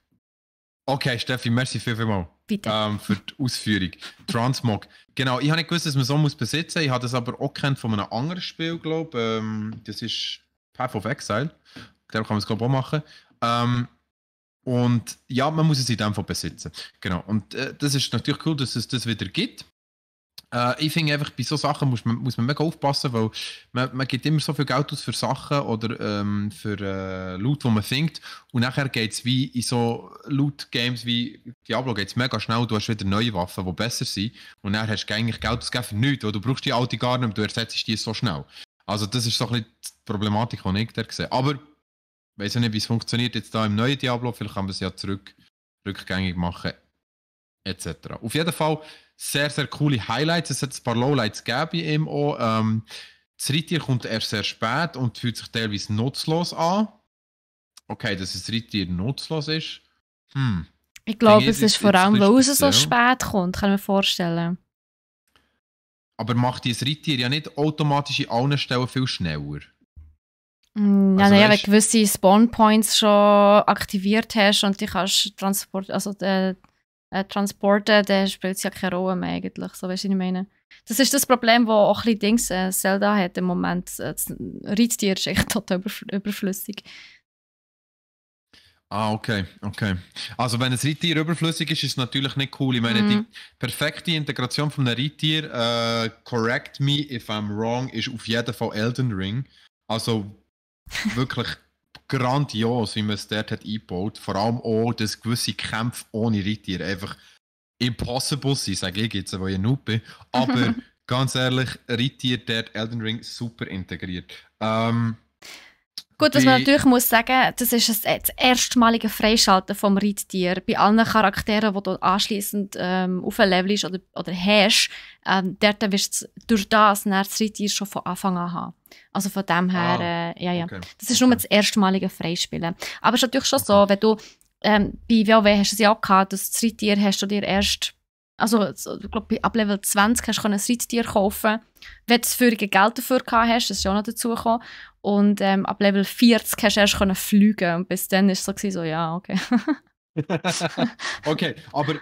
Okay, Steffi, merci viel, viel mal. Ähm, für die Ausführung. Transmog. Genau, ich habe nicht gewusst, dass man so muss besitzen muss. Ich habe das aber auch kennt von einem anderen Spiel, glaube ich. Ähm, das ist Path of Exile. Da kann man es, glaube ich, auch machen. Ähm, und ja, man muss es in halt Fall besitzen. Genau. Und äh, das ist natürlich cool, dass es das wieder gibt. Äh, ich finde einfach, bei solchen Sachen muss man, muss man mega aufpassen, weil man, man gibt immer so viel Geld aus für Sachen oder ähm, für äh, Loot, wo man findet. Und nachher geht es wie in so Loot-Games wie Diablo geht's mega schnell. Du hast wieder neue Waffen, die besser sind. Und dann hast du eigentlich Geld ausgegeben für nichts, weil du brauchst die alte gar nicht mehr, du ersetzt die so schnell. Also das ist so ein bisschen die Problematik, die ich da sehe. Aber weiß ja nicht, wie es funktioniert jetzt da im neuen Diablo, vielleicht kann man es ja zurück, rückgängig machen, etc. Auf jeden Fall sehr, sehr coole Highlights. Es hat ein paar Lowlights gegeben ihm auch. Ähm, das Rittier kommt erst sehr spät und fühlt sich teilweise nutzlos an. Okay, dass das Rittier nutzlos ist. Hm. Ich glaube, es ist vor allem, weil es so spät kommt, kann ich mir vorstellen. Aber macht dieses Rittier ja nicht automatisch in allen Stellen viel schneller? Mm, ja, also, naja, weil gewisse Spawn-Points schon aktiviert hast und die kannst Transport, also äh, äh, transporten, dann spielt es ja keine Rolle mehr eigentlich. So, weißt du, ich meine? Das ist das Problem, das auch ein Dings äh, Zelda hat im Moment. Äh, das Reiztier ist echt total überflüssig. Ah, okay, okay. Also wenn ein Reittier überflüssig ist, ist es natürlich nicht cool. Ich meine, mm. die mhm. perfekte Integration von einem Reittier, äh, correct me if I'm wrong, ist auf jeden Fall Elden Ring. Also wirklich grandios, wie man es dort hat eingebaut. Vor allem auch, dass gewisse Kämpfe ohne Reittier einfach impossible sind, sage ich jetzt, weil ich ein Noob bin. Aber ganz ehrlich, Reittier dort Elden Ring super integriert. Ähm, Gut, was man natürlich muss sagen, das ist das, das erstmalige Freischalten vom Reittier. Bei allen Charakteren, die du anschließend ähm, auflevelst oder, oder hast, ähm, dort wirst du durch das das Reittier schon von Anfang an haben. Also von dem her, ah, äh, ja, ja. Okay. Das ist nur das erstmalige Freispielen. Aber es ist natürlich schon okay. so, wenn du ähm, bei WoW hast du es ja auch gehabt, dass das Reittier hast du dir erst, also ich glaube, ab Level 20 hast du ein Reittier kaufen wenn du das vorige Geld dafür gehabt hast, das ist ja auch noch dazugekommen. Und ähm, ab Level 40 hast du erst können fliegen und bis dann war es so, so ja, okay. okay, aber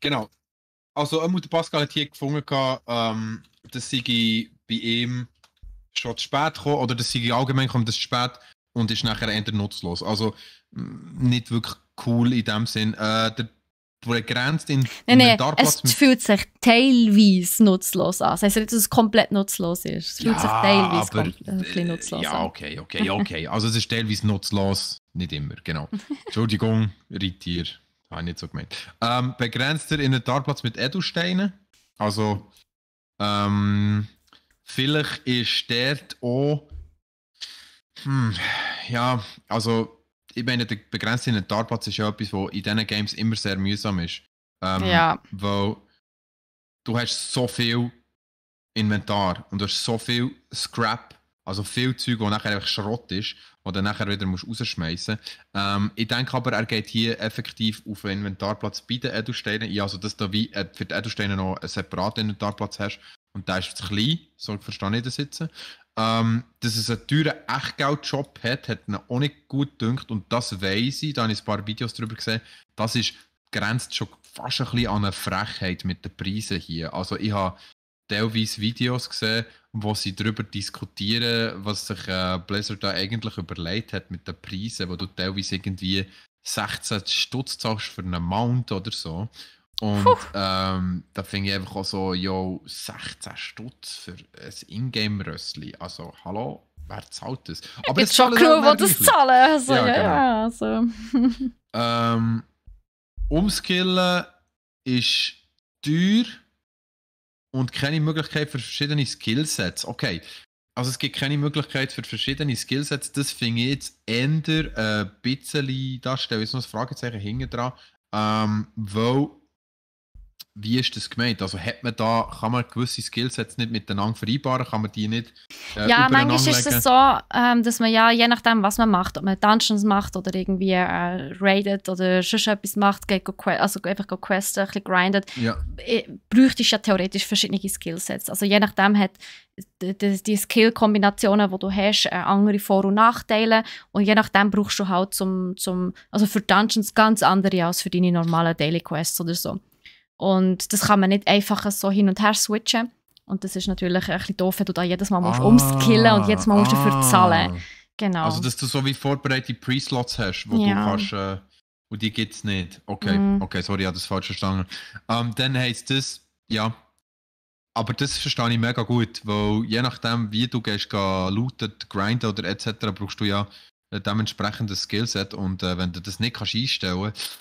genau. Also ähm, der Pascal hat hier gefunden, gehabt, ähm, dass sie bei ihm schon zu spät kommen oder dass sie allgemein kommt, das zu spät und ist nachher eher nutzlos. Also nicht wirklich cool in dem Sinn. Äh, der wo er grenzt in, in nein, nein, es fühlt sich teilweise nutzlos an. Das heisst nicht, dass es komplett nutzlos ist. Es fühlt ja, sich teilweise aber, äh, ein bisschen äh, nutzlos an. Ja, okay, okay, okay. also es ist teilweise nutzlos, nicht immer, genau. Entschuldigung, Reittier, habe ich nicht so gemeint. Ähm, begrenzt er in den Dartplatz mit Edelsteinen. Also, ähm, vielleicht ist dort auch, hm, ja, also ich meine, der begrenzte Inventarplatz ist ja etwas, was in diesen Games immer sehr mühsam ist. Ähm, ja. Weil du hast so viel Inventar und du hast so viel Scrap, also viel Zeug, das nachher einfach Schrott ist, das du nachher wieder rausschmeißen musst. Ähm, ich denke aber, er geht hier effektiv auf den Inventarplatz bei den Edelsteinen. Ja, also dass du wie, äh, für die Edelsteine noch einen separaten Inventarplatz hast und der ist zu klein, so verstehe ich das jetzt ähm, dass es einen teuren Echtgeldjob hat, hat ihn auch nicht gut gedünkt und das weiß ich, da habe ich ein paar Videos darüber gesehen, das ist, grenzt schon fast ein bisschen an eine Frechheit mit den Preisen hier. Also ich habe teilweise Videos gesehen, wo sie darüber diskutieren, was sich äh, Blizzard da eigentlich überlegt hat mit den Preisen, wo du teilweise irgendwie 16 Stutz zahlst für einen Mount oder so. Und ähm, da finde ich einfach auch so, yo, 16 Stutz für ein Ingame-Rössli. Also, hallo, wer zahlt das? Aber Jetzt schon genug, die das zahlen. Also, ja, ja, genau. ja also. ähm, umskillen ist teuer und keine Möglichkeit für verschiedene Skillsets. Okay, also es gibt keine Möglichkeit für verschiedene Skillsets. Das finde ich jetzt eher äh, ein bisschen, da stelle ich noch ein Fragezeichen hinten dran, ähm, weil wie ist das gemeint? Also hat man da, kann man gewisse Skillsets nicht miteinander vereinbaren, kann man die nicht äh, Ja, manchmal ist es so, ähm, dass man ja, je nachdem, was man macht, ob man Dungeons macht oder irgendwie äh, raidet oder sonst etwas macht, geht, also einfach go questen, ein bisschen grindet, ja. Äh, bräuchte ja theoretisch verschiedene Skillsets. Also je nachdem hat die, die Skill-Kombinationen, die du hast, äh, andere Vor- und Nachteile. Und je nachdem brauchst du halt zum, zum, also für Dungeons ganz andere als für deine normalen Daily Quests oder so. Und das kann man nicht einfach so hin und her switchen. Und das ist natürlich ein bisschen doof, wenn du da jedes Mal musst ah, umskillen und jedes Mal musst du dafür ah. zahlen. Genau. Also, dass du so wie vorbereitete Pre-Slots hast, wo ja. du kannst. Äh, und die gibt es nicht. Okay, mm. okay, sorry, ich habe das falsch verstanden. Ähm, dann heisst das, ja. Aber das verstehe ich mega gut, weil je nachdem, wie du gehst, looten, grinden oder etc., brauchst du ja äh, dementsprechend ein Skillset. Und äh, wenn du das nicht kannst einstellen kannst,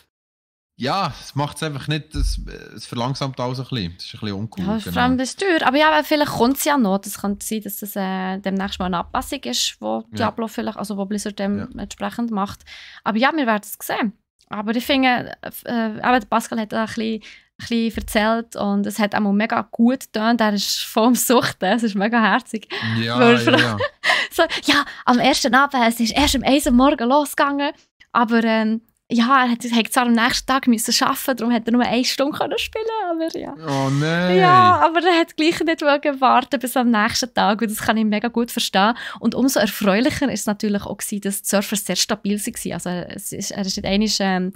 ja, es macht es einfach nicht, es, es verlangsamt alles ein bisschen. Das ist ein bisschen uncool. Ja, genau. vor allem das Aber ja, vielleicht kommt es ja noch. Es kann sein, dass das äh, demnächst mal eine Anpassung ist, wo Diablo ja. vielleicht, also wo Blizzard dem ja. entsprechend macht. Aber ja, wir werden es sehen. Aber ich finde, äh, Pascal hat da ein bisschen, ein erzählt und es hat auch mega gut getan. Er ist voll Suchten, es ist mega herzig. Ja, ja, ja. so, ja, am ersten Abend, es ist erst um 1 Uhr morgen losgegangen, aber... Ähm, ja, er hat, hat zwar am nächsten Tag müssen arbeiten, darum hat er nur eine Stunde können spielen aber ja. Oh nein! Ja, aber er hat gleich nicht warten bis am nächsten Tag, weil das kann ich mega gut verstehen. Und umso erfreulicher ist es natürlich auch gewesen, dass die Surfer sehr stabil waren. Also er, ist, er ist nicht einmal, ähm,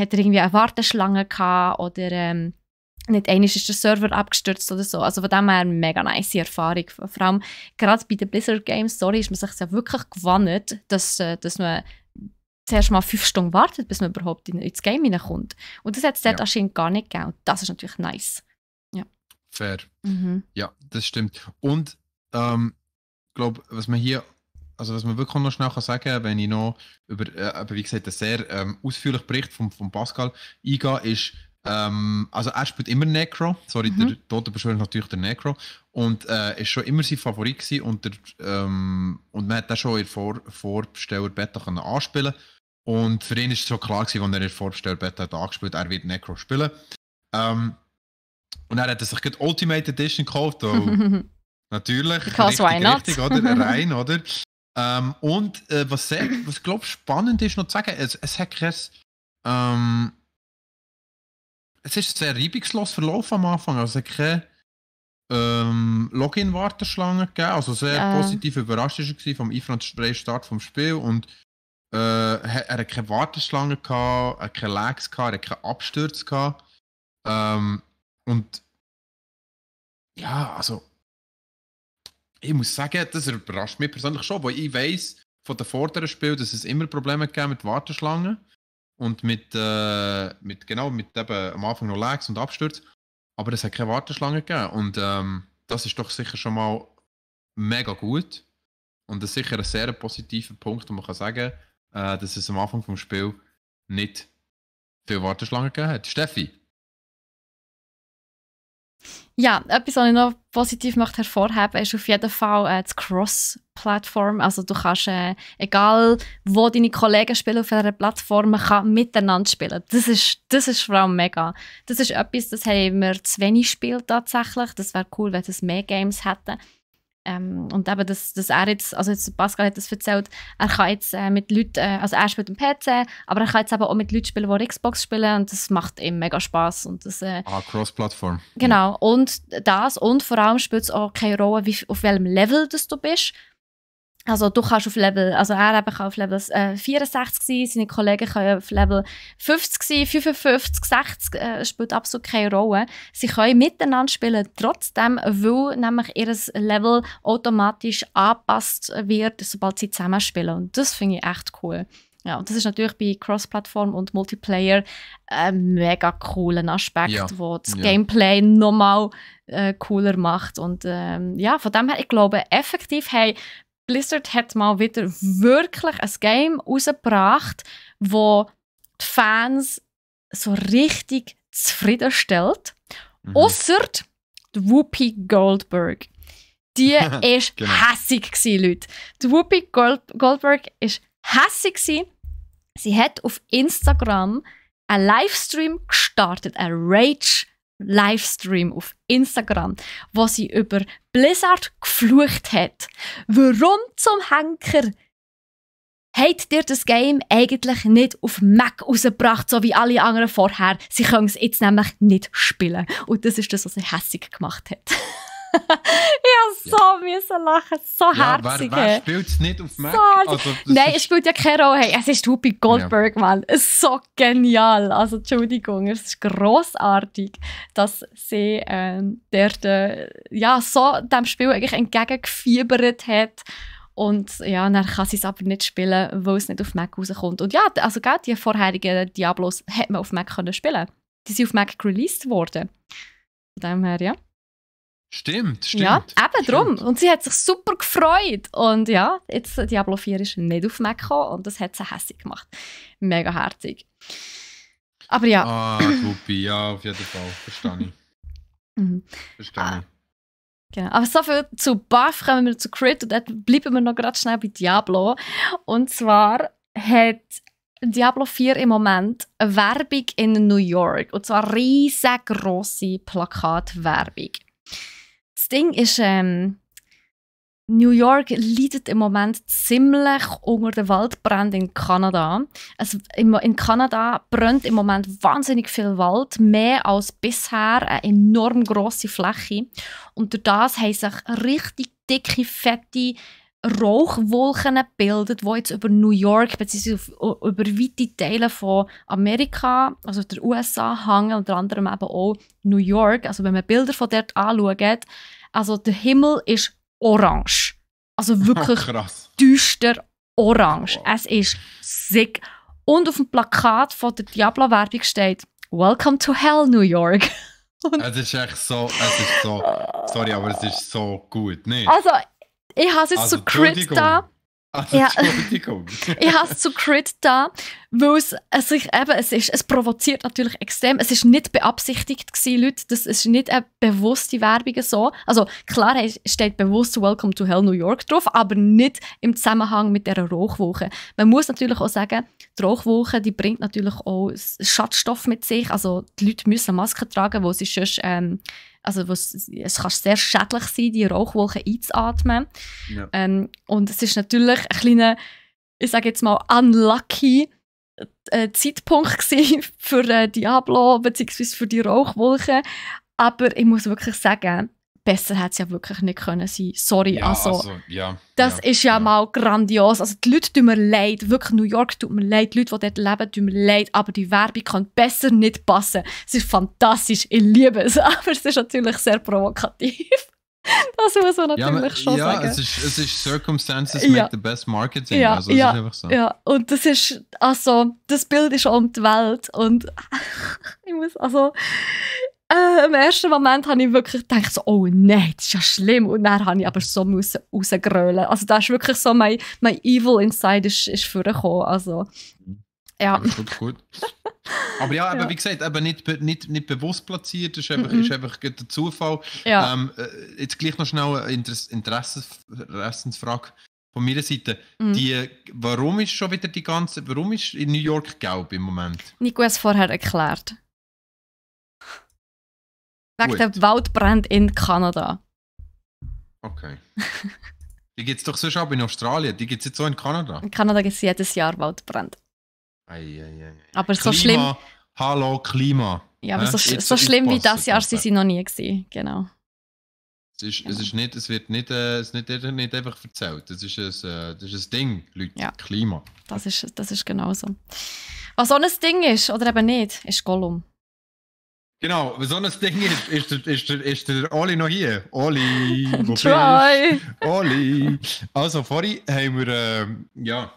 hat er irgendwie eine Warteschlange gehabt oder ähm, nicht einmal ist der Server abgestürzt oder so. Also von dem her eine mega nice Erfahrung. Vor allem gerade bei den Blizzard Games, sorry, ist man sich ja wirklich gewohnt, dass, äh, dass man zuerst mal fünf Stunden wartet, bis man überhaupt in, ins Game hineinkommt. Und das hat es dort ja. anscheinend gar nicht gegeben. Und das ist natürlich nice. Ja. Fair. Mhm. Ja, das stimmt. Und ich ähm, glaube, was man hier, also was man wirklich noch schnell sagen kann, wenn ich noch über, äh, wie gesagt, einen sehr ähm, ausführlichen Bericht von vom Pascal eingehe, ist, ähm, also er spielt immer Necro, sorry, mhm. der Tote beschwört natürlich der Necro und äh, ist schon immer sein Favorit gewesen und, der, ähm, und man hat das schon in Vor Vorbesteller Beta können anspielen und für ihn war es schon klar gewesen, als er in Vorbestellbeta hat angespielt, er wird Necro spielen. Ähm, und dann hat er sich die Ultimate Edition gekauft, natürlich. Because richtig, richtig, oder? Rein, oder? Ähm, und äh, was, sehr, was glaube spannend ist noch zu sagen, es, es hat kein, ähm, es ist sehr reibungslos verlaufen am Anfang, also keine ähm, Login-Warteschlange gegeben, also sehr äh. positiv überrascht war vom einwandfreien Start vom Spiel und äh, er, hatte keine Warteschlange gehabt, keine Lags gehabt, keine Abstürze gehabt. Ähm, und ja, also ich muss sagen, das überrascht mich persönlich schon, weil ich weiß von den vorderen Spielen, dass es immer Probleme gegeben mit Warteschlangen und mit, äh, mit genau mit eben am Anfang noch Lags und Abstürze, aber es hat keine Warteschlange gegeben und ähm, das ist doch sicher schon mal mega gut und das ist sicher ein sehr positiver Punkt, wo man kann sagen, äh, dass es am Anfang vom Spiel nicht viel Warteschlange gegeben hat. Steffi? Ja, etwas, was ich noch positiv möchte hervorheben ist auf jeden Fall äh, das Cross-Plattform. Also du kannst, äh, egal wo deine Kollegen spielen, auf welcher Plattform, man kann miteinander spielen. Das ist, das ist vor allem mega. Das ist etwas, das haben wir zu wenig gespielt tatsächlich. Das wäre cool, wenn es mehr Games hätten. Ähm, und eben, dass, dass er jetzt, also jetzt Pascal hat das erzählt, er kann jetzt äh, mit Leuten, äh, also er spielt am PC, aber er kann jetzt eben auch mit Leuten spielen, die Xbox spielen und das macht ihm mega Spass. und das, äh, Ah, Cross-Plattform. Genau, und das und vor allem spielt es auch keine Rolle, wie, auf welchem Level das du bist, also du kannst auf Level, also er eben kann auf Level äh, 64 sein, seine Kollegen können auf Level 50 sein, 55, 60, äh, spielt absolut keine Rolle. Sie können miteinander spielen, trotzdem, weil nämlich ihr Level automatisch angepasst wird, sobald sie zusammenspielen. Und das finde ich echt cool. Ja, und das ist natürlich bei Cross-Plattform und Multiplayer ein mega cooler Aspekt, ja. wo das Gameplay nochmal äh, cooler macht. Und ähm, ja, von dem her, ich glaube, effektiv haben Blizzard hat mal wieder wirklich ein Game rausgebracht, wo die Fans so richtig zufriedenstellt. Mhm. Ausser die Whoopi Goldberg. Die war genau. hässig, gewesen, Leute. Die Whoopi Gold Goldberg war hässig. Gewesen. Sie hat auf Instagram einen Livestream gestartet, einen Rage Livestream auf Instagram, wo sie über Blizzard geflucht hat. Warum zum Henker hat ihr das Game eigentlich nicht auf Mac rausgebracht, so wie alle anderen vorher? Sie können es jetzt nämlich nicht spielen. Und das ist das, was sie hässig gemacht hat. ich so ja. müssen lachen, so ja, herzig. Wer, wer spielt es nicht auf Mac? So also, Nein, es spielt ja keine Rolle. Hey, es ist Hubi Goldberg, ja. Mann. So genial. Also Entschuldigung, es ist großartig, dass sie ähm, der, der, äh, ja, so dem Spiel eigentlich entgegengefiebert hat. Und ja, dann kann sie es aber nicht spielen, weil es nicht auf Mac rauskommt. Und ja, also gell, die vorherigen Diablos hätte man auf Mac können spielen Die sind auf Mac released worden. Von dem her, ja. Stimmt, stimmt. Ja, eben stimmt. drum. Und sie hat sich super gefreut. Und ja, jetzt äh, Diablo 4 ist nicht auf Mac gekommen und das hat sie hässlich gemacht. Mega herzig. Aber ja. Ah, Guppi, ja, auf jeden Fall. Verstehe mhm. ah. ich. Genau. Aber so viel zu Buff kommen wir zu Crit und dort bleiben wir noch gerade schnell bei Diablo. Und zwar hat Diablo 4 im Moment eine Werbung in New York. Und zwar riesengroße Plakatwerbung. Das Ding ist, ähm, New York leidet im Moment ziemlich unter den Waldbränden in Kanada. Es, also, in Kanada brennt im Moment wahnsinnig viel Wald, mehr als bisher, eine enorm große Fläche. Und durch das haben sich richtig dicke, fette Rauchwolken bildet, die jetzt über New York bzw. über weite Teile von Amerika, also der USA, hängen, unter anderem eben auch New York. Also wenn man Bilder von dort anschaut, also der Himmel ist orange. Also wirklich Krass. düster orange. Wow. Es ist sick. Und auf dem Plakat von der Diablo-Werbung steht «Welcome to Hell, New York». Und es ist echt so, es ist so, sorry, aber es ist so gut, nicht? Also, ich hasse es also, zu Crit da. Also, ja, ich hasse zu Crit da, weil es, es, eben, es, ist, es provoziert natürlich extrem. Es ist nicht beabsichtigt gewesen, Leute. Das ist nicht eine bewusste Werbung so. Also klar steht bewusst Welcome to Hell New York drauf, aber nicht im Zusammenhang mit der Rauchwoche. Man muss natürlich auch sagen, die Rauchwoche, die bringt natürlich auch Schadstoff mit sich. Also die Leute müssen Masken tragen, wo sie sonst ähm, also was, es kann sehr schädlich sein, die Rauchwolke einzuatmen. Ja. Ähm, und es ist natürlich ein kleiner, ich sage jetzt mal, unlucky äh, Zeitpunkt für äh, Diablo bzw. für die Rauchwolke. Aber ich muss wirklich sagen, besser hätte es ja wirklich nicht können sein. Sorry, ja, also, also ja, das ja, ist ja, mal grandios. Also die Leute tun mir leid, wirklich New York tut mir leid, die Leute, die dort leben, tun mir leid, aber die Werbung kann besser nicht passen. Es ist fantastisch, ich liebe es, aber es ist natürlich sehr provokativ. Das muss man natürlich ja, schon ja, sagen. Ja, es ist, es ist Circumstances ja. make the best marketing. Ja, also, ja, ist so. ja, und das ist, also, das Bild ist um die Welt und ich muss, also, äh, im ersten Moment habe ich wirklich gedacht, so, oh nein, das ist ja schlimm. Und dann habe ich aber so rausgrölen. Also da ist wirklich so, mein, mein Evil Inside ist, ist vorgekommen. Also, ja. Gut, gut. Aber ja, eben, ja. wie gesagt, eben nicht, nicht, nicht bewusst platziert, das ist einfach, mm -mm. Ist einfach der Zufall. Ja. Ähm, äh, jetzt gleich noch schnell eine Interessensfrage von meiner Seite. Mm. Die, warum ist schon wieder die ganze, warum ist in New York gelb im Moment? Nico hat es vorher erklärt. Wegen Gut. der Waldbrand in Kanada. Okay. die gibt es doch sonst auch in Australien, die gibt es jetzt auch in Kanada. In Kanada gibt es jedes Jahr Waldbrand. Ei, Aber Klima, so schlimm. Hallo, Klima. Ja, aber so, sch so schlimm wie das Jahr sind sie noch nie gewesen. Genau. Es, ist, genau. es, ist nicht, es wird nicht, äh, es nicht, nicht einfach erzählt. Das ist ein, äh, das ist ein Ding, Leute. Ja. Klima. Das ist, das ist genauso. Was so ein Ding ist, oder eben nicht, ist Gollum. Genau, besonders Ding ist, ist, ist, ist, der Oli noch hier. Oli, wo Try. Oli. Also vorhin haben wir, ähm, ja,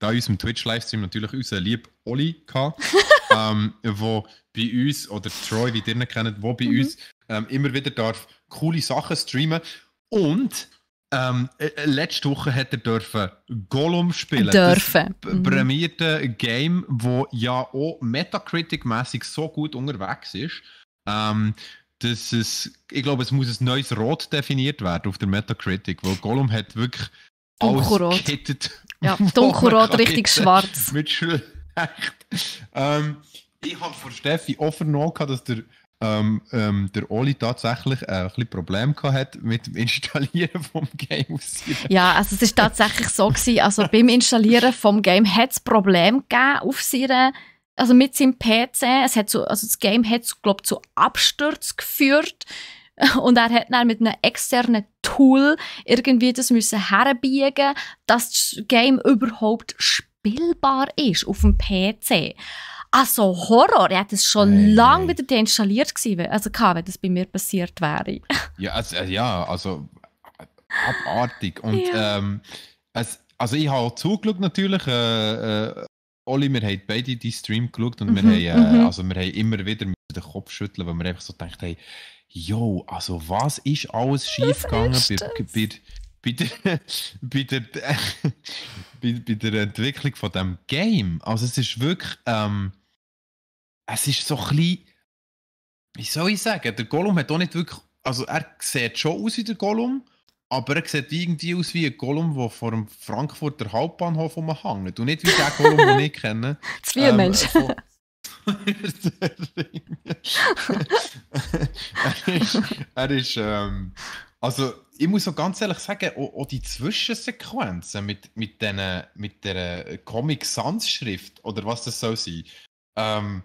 da in unserem Twitch-Livestream natürlich unseren lieben Oli gehabt, ähm, wo bei uns, oder Troy, wie ihr ihn kennt, wo bei mhm. uns ähm, immer wieder darf coole Sachen streamen. Und ähm, äh, äh, letzte Woche hat er dürfen Gollum spielen. Dürfen. Das mhm. Game, wo ja auch Metacritic-mäßig so gut unterwegs ist. Ähm, dass es, ich glaube, es muss ein neues Rot definiert werden auf der Metacritic, weil Gollum hat wirklich Dunkelrot. alles Ja, dunkelrot, richtig schwarz. Mit Schlecht. Ähm, ich habe von Steffi offen gehabt, dass der ähm, ähm, der Oli tatsächlich äh, ein bisschen Probleme hatte mit dem Installieren vom Game. Ja, also es ist tatsächlich so gewesen, also beim Installieren vom Game hat es Probleme gegeben auf seiner, also mit seinem PC. Es hat so, also das Game hat, glaube zu Absturz geführt. Und er hat dann mit einem externen Tool irgendwie das müssen herbiegen, dass das Game überhaupt spielbar ist auf dem PC. Also Horror, ja, das schon hey. lange wieder deinstalliert gewesen, also wenn das bei mir passiert wäre. Äh, ja, also, ja, äh, also abartig. Und ja. ähm, es, also ich habe zugeschaut natürlich, äh, äh, Oli, wir haben beide die Stream geschaut und mhm, wir, haben, äh, mhm. also wir haben immer wieder den Kopf schütteln, weil wir einfach so gedacht haben, yo, also was ist alles schief gegangen bei, bei, bei, der, bei, der, bei, bei, der Entwicklung von dem Game? Also es ist wirklich, ähm, es ist so ein bisschen, wie soll ich sagen, der Gollum hat auch nicht wirklich, also er sieht schon aus wie der Gollum, aber er sieht irgendwie aus wie ein Gollum, der vor dem Frankfurter Hauptbahnhof rumhängt und nicht wie der Gollum, den ich kenne. Zwei ähm, Menschen. er ist, er ist ähm, also ich muss so ganz ehrlich sagen, auch, auch die Zwischensequenzen mit, mit, den, mit der Comic Sans Schrift oder was das soll sein, ähm,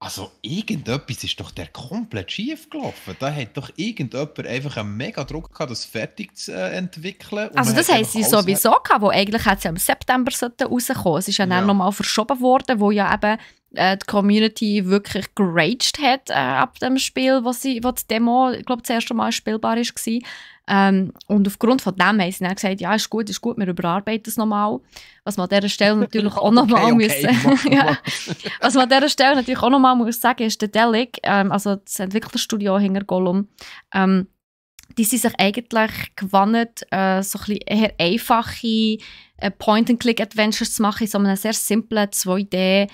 also irgendetwas ist doch der komplett schief gelaufen. Da hat doch irgendjemand einfach einen mega Druck gehabt, das fertig zu äh, entwickeln. also das heisst, sie sowieso gehabt, wo eigentlich hat sie im September rauskommen Es ist ja, ja. dann nochmal verschoben worden, wo ja eben äh, die Community wirklich geraged hat äh, ab dem Spiel, wo, sie, wo die Demo, ich glaube, das erste Mal spielbar war. Ähm, und aufgrund von dem haben sie dann gesagt, ja, ist gut, ist gut, wir überarbeiten es nochmal. Was man an dieser Stelle natürlich auch nochmal okay, okay, muss, okay, ja. Was man an dieser Stelle natürlich auch nochmal muss sagen, ist der Delic, ähm, also das Entwicklerstudio hinter Gollum, ähm, die sind sich eigentlich gewohnt, äh, so ein bisschen eher einfache äh, Point-and-Click-Adventures zu machen, in so einem sehr simplen 2D-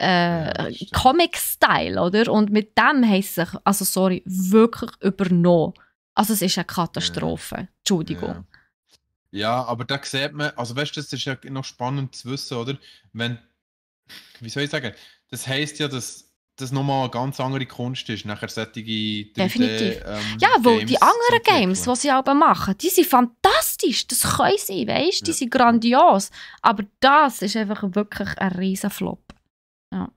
äh, Comic-Style, oder? Und mit dem haben sie sich, also sorry, wirklich übernommen. Also es ist eine Katastrophe. Ja. Entschuldigung. Ja. ja. aber da sieht man, also weißt du, das ist ja noch spannend zu wissen, oder? Wenn, wie soll ich sagen, das heisst ja, dass das nochmal eine ganz andere Kunst ist, nachher solche 3D, Definitiv. Ähm, ja, wo die anderen Games, die sie aber machen, die sind fantastisch, das können sie, weißt du, die ja. sind grandios. Aber das ist einfach wirklich ein riesen Flop. Ja.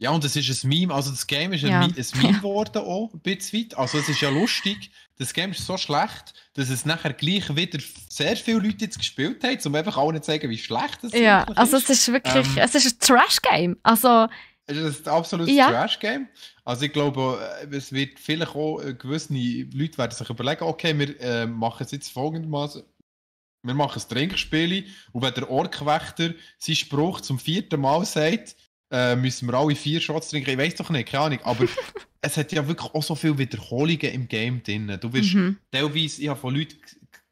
Ja, und es ist ein Meme, also das Game ist ein, ja. ein Meme geworden ja. auch, ein bisschen weit. Also es ist ja lustig, das Game ist so schlecht, dass es nachher gleich wieder sehr viele Leute jetzt gespielt haben, um einfach auch nicht zu sagen, wie schlecht es ja, ist. Ja, also es ist wirklich, ähm, es ist ein Trash-Game. Also... Es ist ein absolutes ja. Trash-Game. Also ich glaube, äh, es wird vielleicht auch äh, gewisse Leute werden sich überlegen, okay, wir äh, machen es jetzt folgendermaßen. Wir machen ein Trinkspiel und wenn der Orkwächter seinen Spruch zum vierten Mal sagt, äh, müssen wir alle vier Shots trinken. Ich weiß doch nicht, keine Ahnung. Aber es hat ja wirklich auch so viele Wiederholungen im Game drin. Du wirst mhm. teilweise, ich habe von Leuten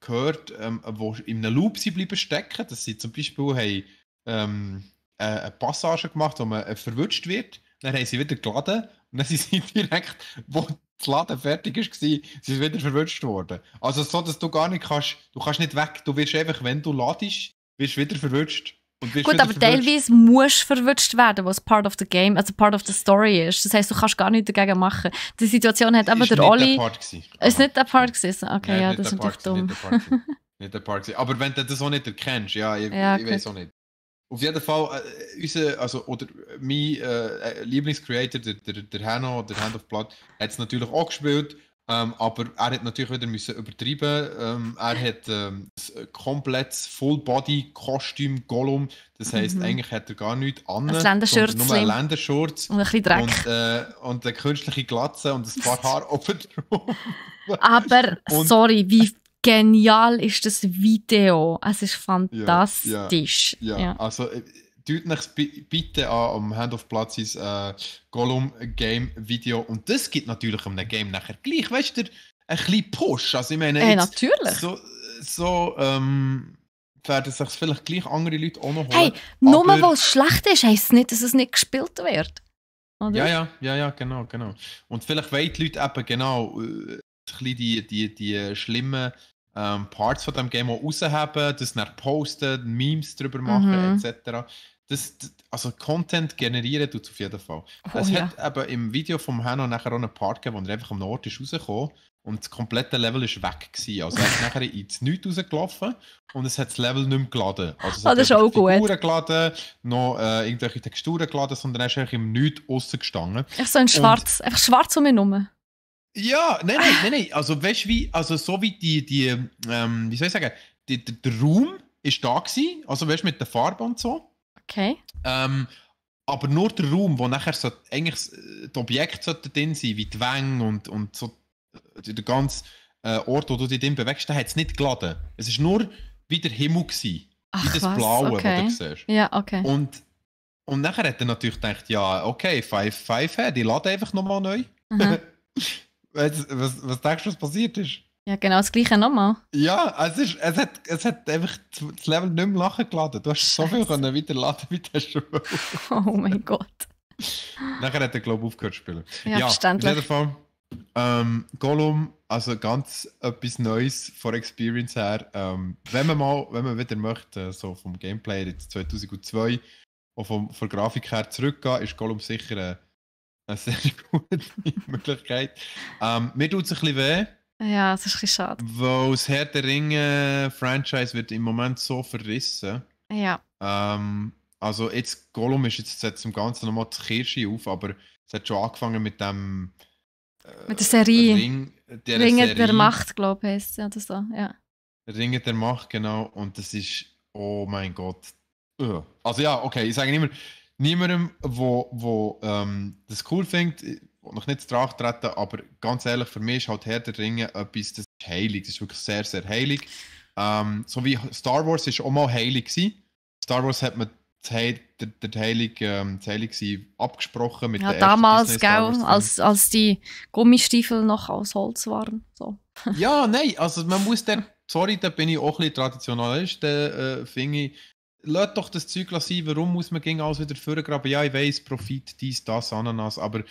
gehört, ähm, die in einem Loop sind bleiben stecken, dass sie zum Beispiel haben, ähm, äh, eine Passage gemacht, wo man äh, verwünscht wird. Dann haben sie wieder geladen und dann sind sie direkt, wo das Laden fertig war, sind sie wieder verwutscht worden. Also so, dass du gar nicht kannst, du kannst nicht weg, du wirst einfach, wenn du ladest, wirst wieder verwutscht. Gut, aber teilweise muss du verwünscht werden, was part of the game, also part of the story ist. Das heisst, du kannst gar nichts dagegen machen. Die Situation hat aber der Oli... Es ist nicht der Part gewesen. Okay, Nein, ja, das ist natürlich dumm. Nicht der Part Aber wenn du das auch nicht erkennst, ja, ich, ja, ich weiß auch nicht. Auf jeden Fall, äh, unser, also, oder mein äh, äh Lieblingscreator, der, der, der Hanno, der Hand of Blood, hat es natürlich auch gespielt. Ähm, aber er hat natürlich wieder müssen übertreiben. Ähm, er hat ähm, ein äh, komplettes Full-Body-Kostüm Gollum. Das heisst, mhm. eigentlich hat er gar nichts an. Ein Länderschurz. Nur ein Ländershirt. Und ein bisschen Dreck. Und, äh, und eine künstliche Glatze und ein paar Haare oben drauf. Aber, und, sorry, wie genial ist das Video? Es ist fantastisch. Ja, ja, ja. ja. also... Äh, tut euch bitte an am Hand of Platzis äh, Gollum Game Video. Und das gibt natürlich einem Game nachher gleich, weißt du, ein bisschen Push. Also ich meine, hey, äh, natürlich. so, so ähm, werden sich vielleicht gleich andere Leute auch noch holen. Hey, nur weil es schlecht ist, heisst es nicht, dass es nicht gespielt wird. Oder? Ja, ja, ja, ja, genau, genau. Und vielleicht wollen die Leute eben genau äh, die, die, die schlimmen ähm, Parts von dem Game auch rausheben, das dann posten, Memes darüber machen, mhm. etc. Das, also Content generieren tut es auf jeden Fall. Oh, es ja. hat eben im Video vom Hanno nachher auch einen Part gegeben, wo er einfach am Nord ist rausgekommen und das komplette Level ist weg gewesen. Also er ist nachher ins Nichts rausgelaufen und es hat das Level nicht mehr geladen. Also es oh, hat das ist auch Figuren gut. geladen, noch äh, irgendwelche Texturen geladen, sondern er ist einfach im Nichts aussen gestanden. Einfach so ein schwarz, und, einfach schwarz um ihn herum. Ja, nein, nein, nein, nein. Also weißt du, wie, also so wie die, die ähm, wie soll ich sagen, die, der, der Raum ist da gewesen, also weißt du, mit der Farbe und so. Okay. Ähm, aber nur der Raum, wo nachher so, eigentlich äh, das Objekt drin sein wie die Wänge und, und so äh, der ganze äh, Ort, wo du dich drin bewegst, hat es nicht geladen. Es war nur wie der Himmel, gewesen, Ach, wie das was? Blaue, okay. was du siehst. Ja, okay. Und, und nachher hat er natürlich gedacht, ja, okay, 5-5 her, die laden einfach nochmal neu. was, mhm. was, was denkst du, was passiert ist? Ja, genau das gleiche nochmal. Ja, es, ist, es, hat, es hat einfach das Level nicht mehr lachen geladen. Du hast so viel können weiterladen wie der Schuh. Oh mein Gott. Nachher hat der Globe aufgehört zu spielen. Ja, ja verständlich. In jeder Fall, ähm, Gollum, also ganz etwas Neues von Experience her. Ähm, wenn man mal, wenn man wieder möchte, so vom Gameplay jetzt 2002 und vom, von der Grafik her zurückgehen, ist Gollum sicher eine, eine sehr gute Möglichkeit. Ähm, mir tut es ein bisschen weh ja, das ist ein bisschen schade. Weil das Herr der Ringe-Franchise wird im Moment so verrissen. Ja. Ähm, also jetzt, Gollum ist jetzt, jetzt im Ganzen nochmal die Kirsche auf, aber es hat schon angefangen mit dem... Äh, mit der Serie. Ring, der Ringe Serie. der Macht, glaube ich, heißt ja, das so, ja. Ringe der Macht, genau. Und das ist, oh mein Gott. Äh. Also ja, okay, ich sage immer, niemandem, wo, wo ähm, das cool findet, noch nicht treten, aber ganz ehrlich, für mich ist halt Herr der Ringe etwas, das ist heilig. Das ist wirklich sehr, sehr heilig. Ähm, so wie Star Wars ist auch mal heilig gewesen. Star Wars hat man der, der Heilig, ähm, heilig abgesprochen mit ja, der damals, gell, als, als die Gummistiefel noch aus Holz waren. So. ja, nein, also man muss der, sorry, da bin ich auch ein bisschen traditionalist, äh, finde ich, lädt doch das Zeug sein, warum muss man gegen alles wieder vorgraben? Ja, ich weiß, Profit, dies, das, Ananas, aber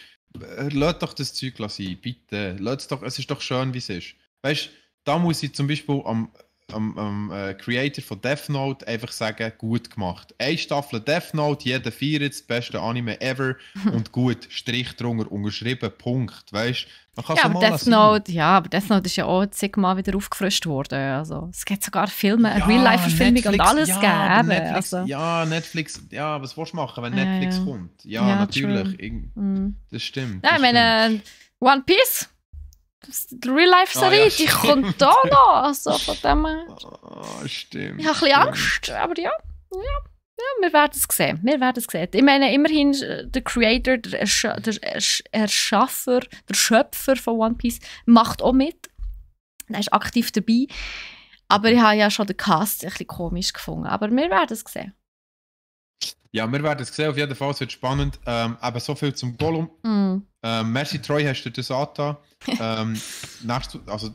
äh, lass doch das Zeug sein, bitte. Lasst doch, es ist doch schön, wie es ist. Weißt du, da muss ich zum Beispiel am am, am äh, Creator von Death Note einfach sagen, gut gemacht. Eine Staffel Death Note, jeder feiert das beste Anime ever und gut, Strich drunter, unterschrieben, Punkt. Weißt du? Ja, aber Death Note, ja, aber Death Note ist ja auch zigmal wieder aufgefrischt worden. Also, es gibt sogar Filme, ja, Real-Life-Verfilmung und alles ja, geben. Netflix, also. Ja, Netflix, ja, was willst du machen, wenn Netflix ja, kommt? Ja, natürlich. Ich, mm. Das stimmt. Nein, das ich meine, One Piece Real-Life-Serie, ah, die kommt da noch. Also von dem her. Ah, stimmt. Ich habe ein bisschen Angst, aber ja. ja. Ja, wir werden es sehen. Wir werden es sehen. Ich meine, immerhin äh, der Creator, der, Ersch der Erschaffer, der Schöpfer von One Piece macht auch mit. Er ist aktiv dabei. Aber ich habe ja schon den Cast ein bisschen komisch gefunden. Aber wir werden es sehen. Ja, wir werden es sehen. Auf jeden Fall, es wird spannend. Ähm, eben so viel zum Gollum. Mm. Ähm, merci, Troy, hast du das angetan. ähm, nächstes, also,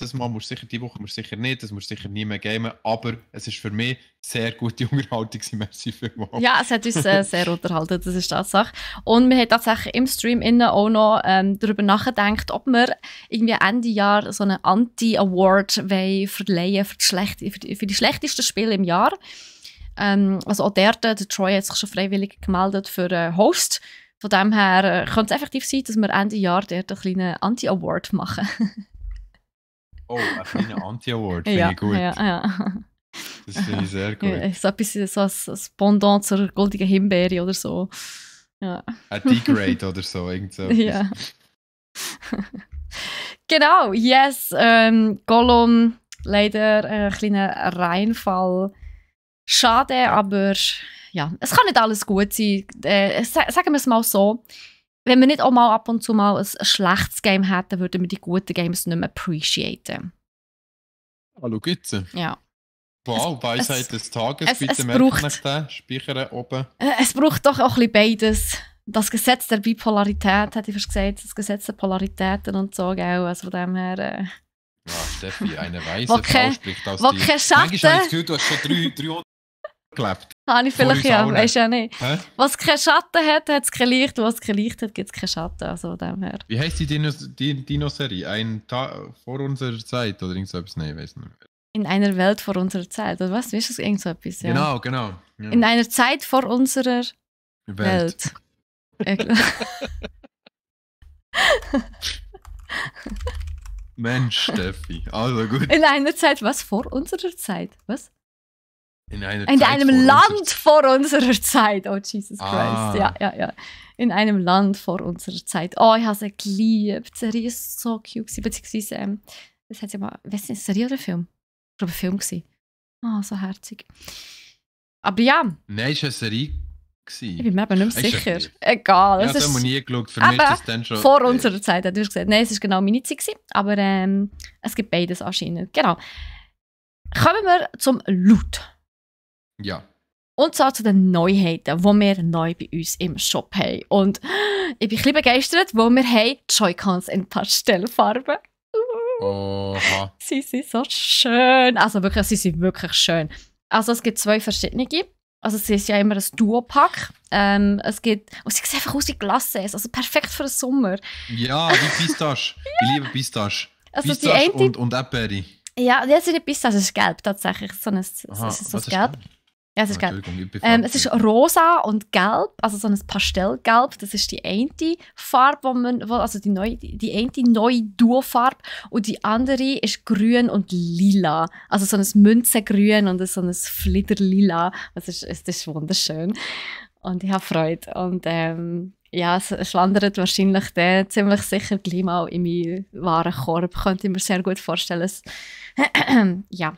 das Mal musst du sicher, die Woche musst du sicher nicht, das musst du sicher nie mehr gamen, aber es ist für mich sehr gute Unterhaltung merci für vielmals. Ja, es hat uns äh, sehr unterhalten, das ist Sache. Und wir haben tatsächlich im Stream innen auch noch ähm, darüber nachgedacht, ob wir irgendwie Ende Jahr so einen Anti-Award verleihen für die, schlecht, für, die, für die schlechtesten Spiele im Jahr ähm, also auch dort, äh, der Troy hat sich schon freiwillig gemeldet für einen äh, Host. Von dem her äh, könnte es effektiv sein, dass wir Ende Jahr dort einen kleinen Anti-Award machen. oh, einen kleinen Anti-Award, finde ja, ich gut. Ja, ja. Das finde ich sehr gut. Ja, ein bisschen so ein, als Pendant zur goldenen Himbeere oder so. Ja. Ein Degrade oder so, irgend so. Ja. genau, yes. Ähm, Gollum, leider ein kleiner Reinfall Schade, aber ja, es kann nicht alles gut sein. Äh, sagen wir es mal so. Wenn wir nicht auch mal ab und zu mal ein schlechtes Game hätten, würden wir die guten Games nicht mehr appreciaten. Ah, Hallo, gibt's? Ja. Wow, Weisheit es, des Tages, es, bitte es merkt euch den, speichern oben. Äh, es braucht doch auch ein bisschen beides. Das Gesetz der Bipolarität, hätte ich fast gesagt, das Gesetz der Polaritäten und so, gell? also von dem her... Äh. Ja, Steffi, eine weise Frau spricht aus dir. Manchmal habe ich du hast schon drei gelebt. Habe ich vielleicht ja, weißt ja nicht. Hä? Was kein Schatten hat, hat es kein Licht. Was kein Licht hat, gibt es kein Schatten. Also dem her. Wie heißt die Dinos Din Dinoserie? Ein Ta vor unserer Zeit oder irgend so etwas? Nein, weiß nicht. mehr. In einer Welt vor unserer Zeit. Oder was? Wie ist das? Irgend so etwas, ja. Genau, genau. Ja. In einer Zeit vor unserer Welt. Welt. Mensch, Steffi. Also gut. In einer Zeit, was? Vor unserer Zeit? Was? In, einer in einem vor Land uns. vor unserer Zeit. Oh, Jesus ah. Christ. Ja, ja, ja. In einem Land vor unserer Zeit. Oh, ich habe sie geliebt. Die Serie war so cute. Beziehungsweise, ähm, das hat ja mal, weißt du, eine Serie oder ein Film? Ich glaube, ein Film war. Ah, oh, so herzig. Aber ja. Nein, es war eine Serie. Ich bin mir aber nicht mehr sicher. Egal. Ich habe es nie geschaut, für mich ist das dann schon... Vor unserer Zeit, hat du gesagt. Nein, es war genau meine Zeit. aber ähm, es gibt beides anscheinend. Genau. Kommen wir zum Loot. Ja. Und zwar zu den Neuheiten, die wir neu bei uns im Shop haben. Und ich bin ein bisschen begeistert, weil wir haben Joy-Cons in Pastellfarben. Uh, Sie sind so schön. Also wirklich, sie sind wirklich schön. Also es gibt zwei verschiedene. Also es ist ja immer ein Duopack. Ähm, es gibt, und sie sehen einfach aus wie Glasses, also perfekt für den Sommer. Ja, wie Pistache. ja. Ich liebe Pistache. Also Pistache die eine, und, und Erdbeere. Ja, das sind nicht Pistache, das ist gelb tatsächlich. So ein, Aha, so ein gelb. Ist ja, es ist gelb. Ähm, es ist rosa und gelb, also so ein Pastellgelb. Das ist die eine Farbe, wo man, also die, neue, die eine neue Duo-Farbe. Und die andere ist grün und lila. Also so ein Münzengrün und so ein Fliederlila. Das ist, es ist wunderschön. Und ich habe Freude. Und ähm, ja, es, es landet wahrscheinlich dann ziemlich sicher gleich mal in meinen wahren Korb. Könnte ich mir sehr gut vorstellen. ja.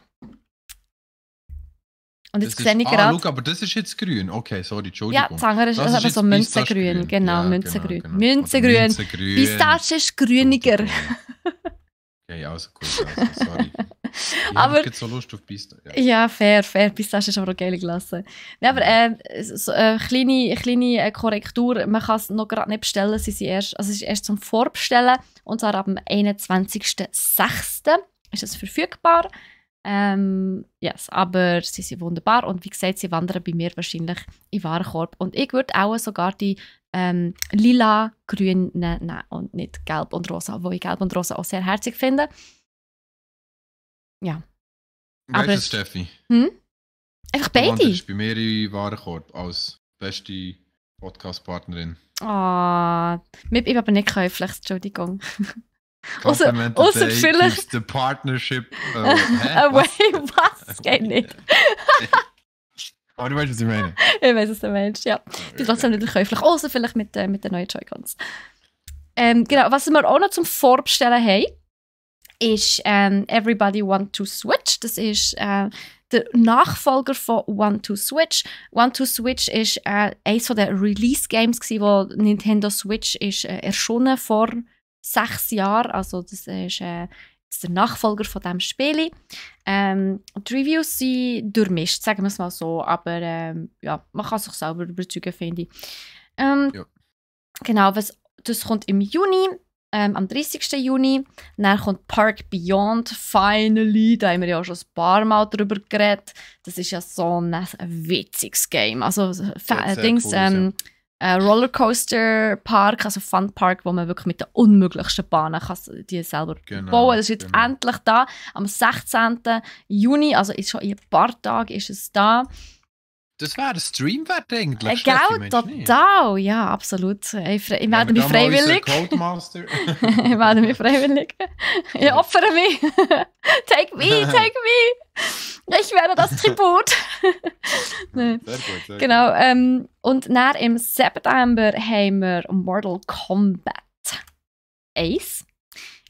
Und jetzt sehe ich gerade. Ah, aber das ist jetzt grün. Okay, sorry, Entschuldigung. Ja, Zanger ist, das ist aber so Münzegrün. Genau, ja, Münzegrün. Genau, genau. Münzegrün. Genau. Münzegrün. Pistache ist grüniger. Genau. okay, also gut, also, sorry. Ich aber jetzt so Lust auf Pistache. Ja. ja. fair, fair. Pistache ist aber auch geil gelassen. Ja, aber äh, so, äh, kleine, kleine äh, Korrektur. Man kann es noch gerade nicht bestellen. Sie sind erst, also es ist erst zum Vorbestellen. Und zwar am 21.06. ist es verfügbar. Ähm, yes, aber sie sind wunderbar und wie gesagt, sie wandern bei mir wahrscheinlich in Warenkorb. Und ich würde auch sogar die ähm, lila, grün nehmen und nicht gelb und rosa, wo ich gelb und rosa auch sehr herzig finde. Ja. Welches, Steffi? Hm? Einfach beide? Du bei mir in Warenkorb als beste Podcast-Partnerin. Ah, oh, ich bin aber nicht käuflich, Entschuldigung. Außer, außer vielleicht. The partnership uh, äh, away. Was? was? Geht nicht. Aber du weißt, was ich meine. Ich weiß, was du meinst, ja. Die oh, trotzdem nicht käuflich. Außer vielleicht mit, äh, mit den neuen Joy-Cons. Ähm, genau, was wir auch noch zum Vorbestellen haben, ist ähm, Everybody Want to Switch. Das ist äh, der Nachfolger von Want to Switch. Want to Switch ist äh, eines der Release-Games, wo Nintendo Switch ist, äh, erschonnen vor sechs Jahren. Also das ist, äh, das der Nachfolger von dem Spiel. Ähm, die Reviews sind durchmischt, sagen wir es mal so. Aber ähm, ja, man kann sich selber überzeugen, finde ich. Ähm, ja. Genau, was, das kommt im Juni. Ähm, am 30. Juni. Dann kommt Park Beyond finally. Da haben wir ja schon ein paar Mal drüber geredet. Das ist ja so ein, ein witziges Game. Also, Dings, cool, ähm, ja. Äh, Rollercoaster Park, also Fun Park, wo man wirklich mit den unmöglichsten Bahnen kann die selber genau, bauen. Das ist jetzt genau. endlich da. Am 16. Juni, also ist schon in ein paar Tagen ist es da. Das wäre ein Stream-Wedding, glaube Gell, total. Nicht. Ja, absolut. Ich, ich melde mich freiwillig. ich melde mich freiwillig. Ich opfere mich. take me, take me. Ich werde das Tribut. nee. Sehr gut, sehr genau. Ähm, und nach im September haben wir Mortal Kombat 1.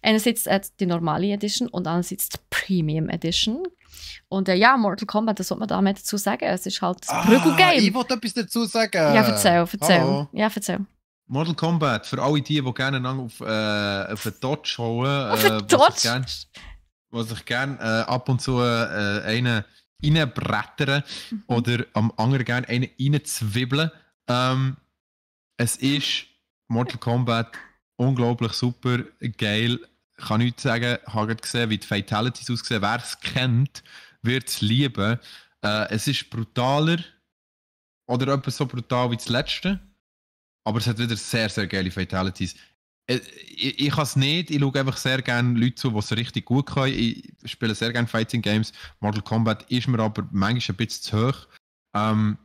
Einerseits äh, die normale Edition und andererseits die Premium Edition. Und äh, ja, Mortal Kombat, das sollte man da mehr dazu sagen. Es ist halt das ah, Prügelgame. Ich wollte etwas dazu sagen. Ja, erzähl, erzähl. Ja, erzähl. Mortal Kombat, für alle die, die gerne auf, äh, auf einen Dodge hauen. Auf einen äh, Dodge? Was, was ich gerne äh, ab und zu äh, einen reinbrettern mhm. oder am anderen gerne einen reinzwibbeln. Ähm, es ist Mortal Kombat unglaublich super, geil, ich kann nichts sagen, ich habe gesehen, wie die Fatalities aussehen. Wer es kennt, wird es lieben. Äh, es ist brutaler oder etwas so brutal wie das letzte. Aber es hat wieder sehr, sehr geile Fatalities. Äh, ich, ich kann es nicht. Ich schaue einfach sehr gerne Leute zu, die es richtig gut können. Ich spiele sehr gerne Fighting Games. Mortal Kombat ist mir aber manchmal ein bisschen zu hoch. Ähm,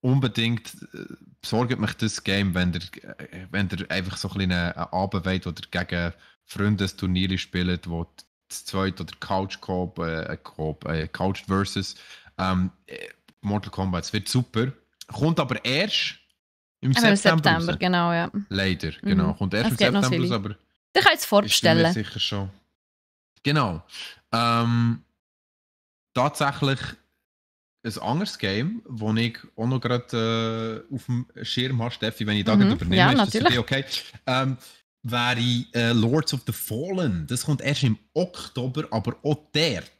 unbedingt äh, besorgt mich das Game, wenn ihr, äh, wenn ihr einfach so ein bisschen einen Abend wollt oder gegen Freundesturniere spielen, wo das zweite oder Couch Coop, äh, äh Coop, äh, Couch versus ähm, äh, Mortal Kombat. Es wird super. Kommt aber erst im aber September. Im September, genau, ja. Leider, genau. Mhm. Kommt erst es im September raus, aber. Ich kann es vorbestellen. sicher schon. Genau. Ähm, tatsächlich ein anderes Game, das ich auch noch gerade äh, auf dem Schirm habe, Steffi, wenn ich da mhm. übernehme, ja, ist natürlich. okay. Ähm, wäre äh, Lords of the Fallen. Das kommt erst im Oktober, aber auch dort.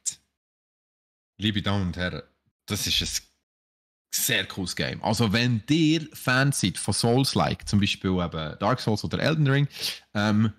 Liebe Damen und Herren, das ist ein sehr cooles Game. Also wenn ihr Fans seid von Souls-like, zum Beispiel eben Dark Souls oder Elden Ring, ähm,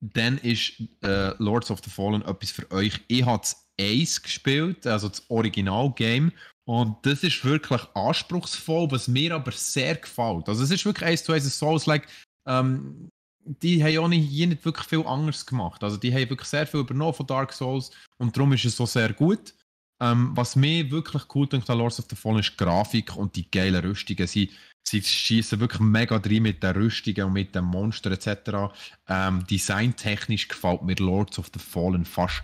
dann ist äh, Lords of the Fallen etwas für euch. Ich habe das Ace gespielt, also das Original-Game. Und das ist wirklich anspruchsvoll, was mir aber sehr gefällt. Also es ist wirklich eins zu eins Souls-like. Ähm, die haben auch nicht, nicht wirklich viel anders gemacht. Also die haben wirklich sehr viel übernommen von Dark Souls und darum ist es so sehr gut. Ähm, was mir wirklich cool denkt an Lords of the Fallen ist die Grafik und die geilen Rüstungen. Sie, sie schießen wirklich mega drin mit den Rüstungen und mit den Monstern etc. Ähm, designtechnisch gefällt mir Lords of the Fallen fast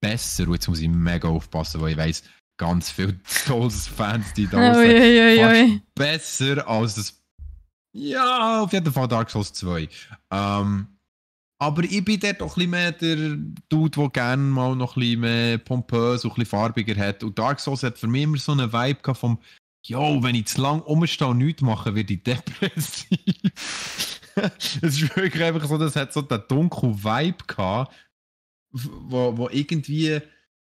besser. Und jetzt muss ich mega aufpassen, weil ich weiß, ganz viele Souls-Fans, die da sind, fast besser als das ja, auf jeden Fall Dark Souls 2. Ähm, aber ich bin dort auch ein bisschen mehr der Dude, der gerne mal noch ein bisschen mehr pompös und ein bisschen farbiger hat. Und Dark Souls hat für mich immer so einen Vibe gehabt vom «Yo, wenn ich zu lang rumstehe und nichts mache, werde ich depressiv. es ist wirklich einfach so, das hat so einen dunklen Vibe gehabt, wo, wo irgendwie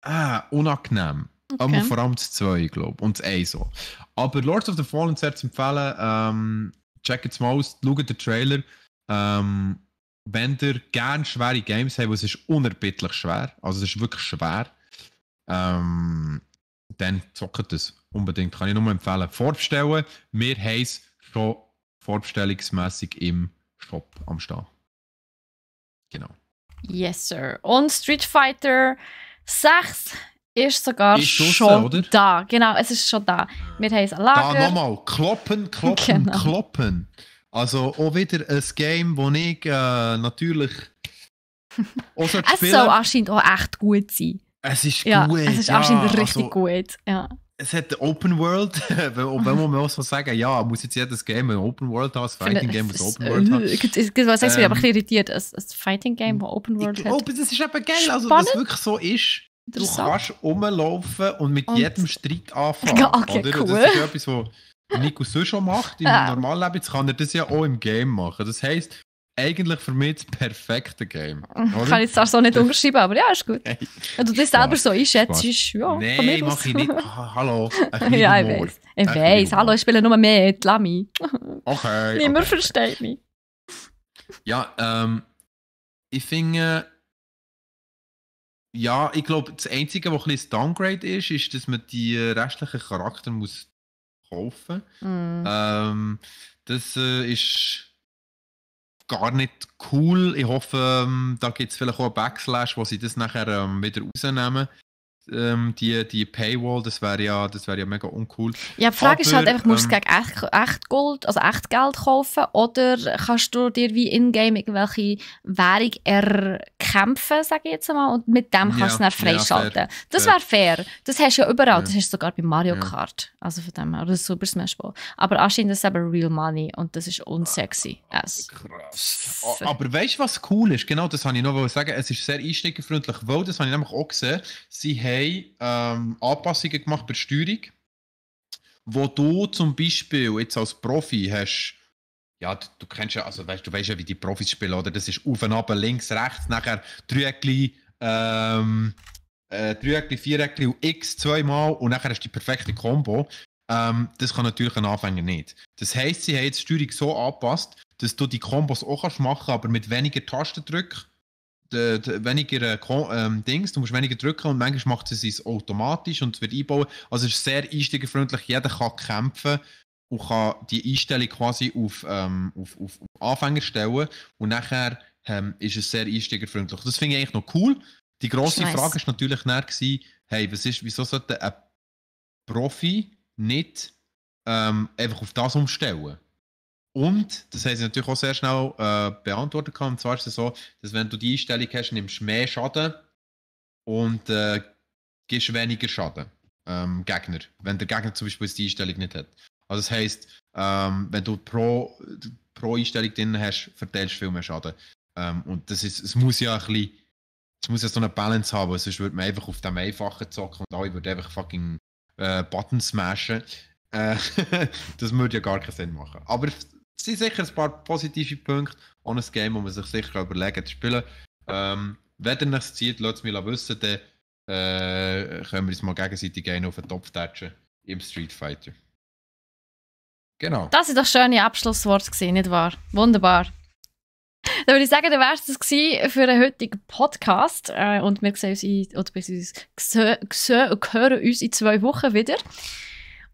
ah, unangenehm. Okay. vor allem das 2, glaube ich, und das 1 so. Aber Lords of the Fallen sehr zu empfehlen. Ähm, checkt es mal aus, schaut den Trailer. Ähm, wenn ihr gerne schwere Games habt, es ist unerbittlich schwer, also es ist wirklich schwer, ähm, dann zockt es unbedingt. Kann ich nur empfehlen. Vorbestellen, wir haben es schon vorbestellungsmässig im Shop am Start. Genau. Yes, Sir. Und Street Fighter 6 ist sogar ist schon draussen, oder? da. Genau, es ist schon da. Wir haben es Lager. Da nochmal, kloppen, kloppen, genau. kloppen. Also auch wieder ein Game, wo ich äh, natürlich auch so Es soll anscheinend auch echt gut sein. Es ist ja, gut. Es ist ja, anscheinend richtig also, gut, ja. Es hat Open World, wenn man auch so sagen, ja, muss jetzt jedes Game ein Open World haben, ein Fighting Game, das Open World hat. Was sagst, ähm, mich aber irritiert, ein, ein Fighting Game, das Open World hat. Oh, das ist eben geil, also was wirklich so ist Du kannst rumlaufen und mit und jedem Streit anfangen. okay, oder? Cool. Das ist ja etwas, was Nico so schon macht. Im ja. Normalleben jetzt kann er das ja auch im Game machen. Das heisst, eigentlich für mich das perfekte Game. Oder? Kann ich auch so nicht umschreiben, aber ja, ist gut. Hey, Wenn du das selber so einschätzt, ist ja. Nein, mache ich nicht. Ah, hallo. ja, ich weiß. Ich weiß. Hallo, ich spiele nur mehr. Lass mich. Okay. Niemand okay. versteht mich. Ja, ähm, ich finde ja, ich glaube, das Einzige, was ein bisschen Downgrade ist, ist, dass man die restlichen Charakter muss kaufen muss. Mm. Ähm, das äh, ist gar nicht cool. Ich hoffe, ähm, da gibt es vielleicht auch einen Backslash, wo sie das nachher ähm, wieder rausnehmen ähm, die, die Paywall, das wäre ja, wär ja mega uncool. Ja, die Frage Aber, ist halt einfach, musst du ähm, gegen echt, echt, Gold, also echt Geld kaufen oder kannst du dir wie in-game irgendwelche Währung erkämpfen, sage ich jetzt mal, und mit dem kannst ja, du es dann freischalten. Ja, das wäre fair. Das hast du ja überall, ja. das hast du sogar bei Mario Kart, also von dem her, oder Super Smash Bros. Aber anscheinend ist es eben real money und das ist unsexy. Krass. Aber weißt du, was cool ist? Genau das wollte ich noch sagen, es ist sehr einsteigerfreundlich, weil das habe ich nämlich auch gesehen, sie haben haben ähm, Anpassungen gemacht bei der Steuerung, wo du zum Beispiel jetzt als Profi hast, ja, du, du kennst ja, also weißt, du weißt ja, wie die Profis spielen, oder? Das ist auf und ab, links, rechts, nachher Dreieckli, ähm, äh, Dreieckli, Viereckli und X zweimal und nachher hast du die perfekte Combo. Ähm, das kann natürlich ein Anfänger nicht. Das heisst, sie haben jetzt die Steuerung so angepasst, dass du die Kombos auch kannst machen aber mit weniger Tastendrücken weniger äh, ähm, Dings, du musst weniger drücken und manchmal macht sie es automatisch und wird einbauen. Also es ist sehr einsteigerfreundlich, jeder kann kämpfen und kann die Einstellung quasi auf, ähm, auf, auf, auf Anfänger stellen und nachher ähm, ist es sehr einsteigerfreundlich. Das finde ich eigentlich noch cool. Die grosse Frage war natürlich näher, hey, was ist, wieso sollte ein Profi nicht ähm, einfach auf das umstellen? Und, das haben sie natürlich auch sehr schnell äh, beantwortet, kann. und zwar ist es so, dass wenn du die Einstellung hast, nimmst du mehr Schaden und äh, gibst weniger Schaden ähm, Gegner, wenn der Gegner zum Beispiel die Einstellung nicht hat. Also das heisst, ähm, wenn du pro, pro Einstellung drin hast, verteilst du viel mehr Schaden. Ähm, und das ist, es muss ja ein bisschen, es muss ja so eine Balance haben, sonst würde man einfach auf dem einfachen zocken und alle würde einfach fucking äh, Button smashen. Äh, das würde ja gar keinen Sinn machen. Aber es sind sicher ein paar positive Punkte und ein Game, wo man sich sicher überlegen zu spielen. Ähm, wenn ihr es zieht, lasst es mich wissen, dann äh, können wir uns mal gegenseitig einen auf den Topf tatschen im Street Fighter. Genau. Das war doch schöne Abschlussworte nicht wahr? Wunderbar. Dann würde ich sagen, dann wäre es das für den heutigen Podcast. Äh, und wir sehen uns in, oder bis uns in zwei Wochen wieder.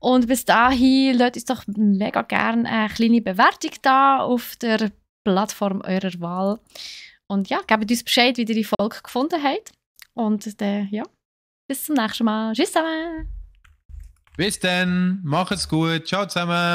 Und bis dahin lasst uns doch mega gerne eine kleine Bewertung da auf der Plattform eurer Wahl. Und ja, gebt uns Bescheid, wie ihr die Folge gefunden habt. Und dann, äh, ja, bis zum nächsten Mal. Tschüss zusammen. Bis dann. Macht's gut. Ciao zusammen.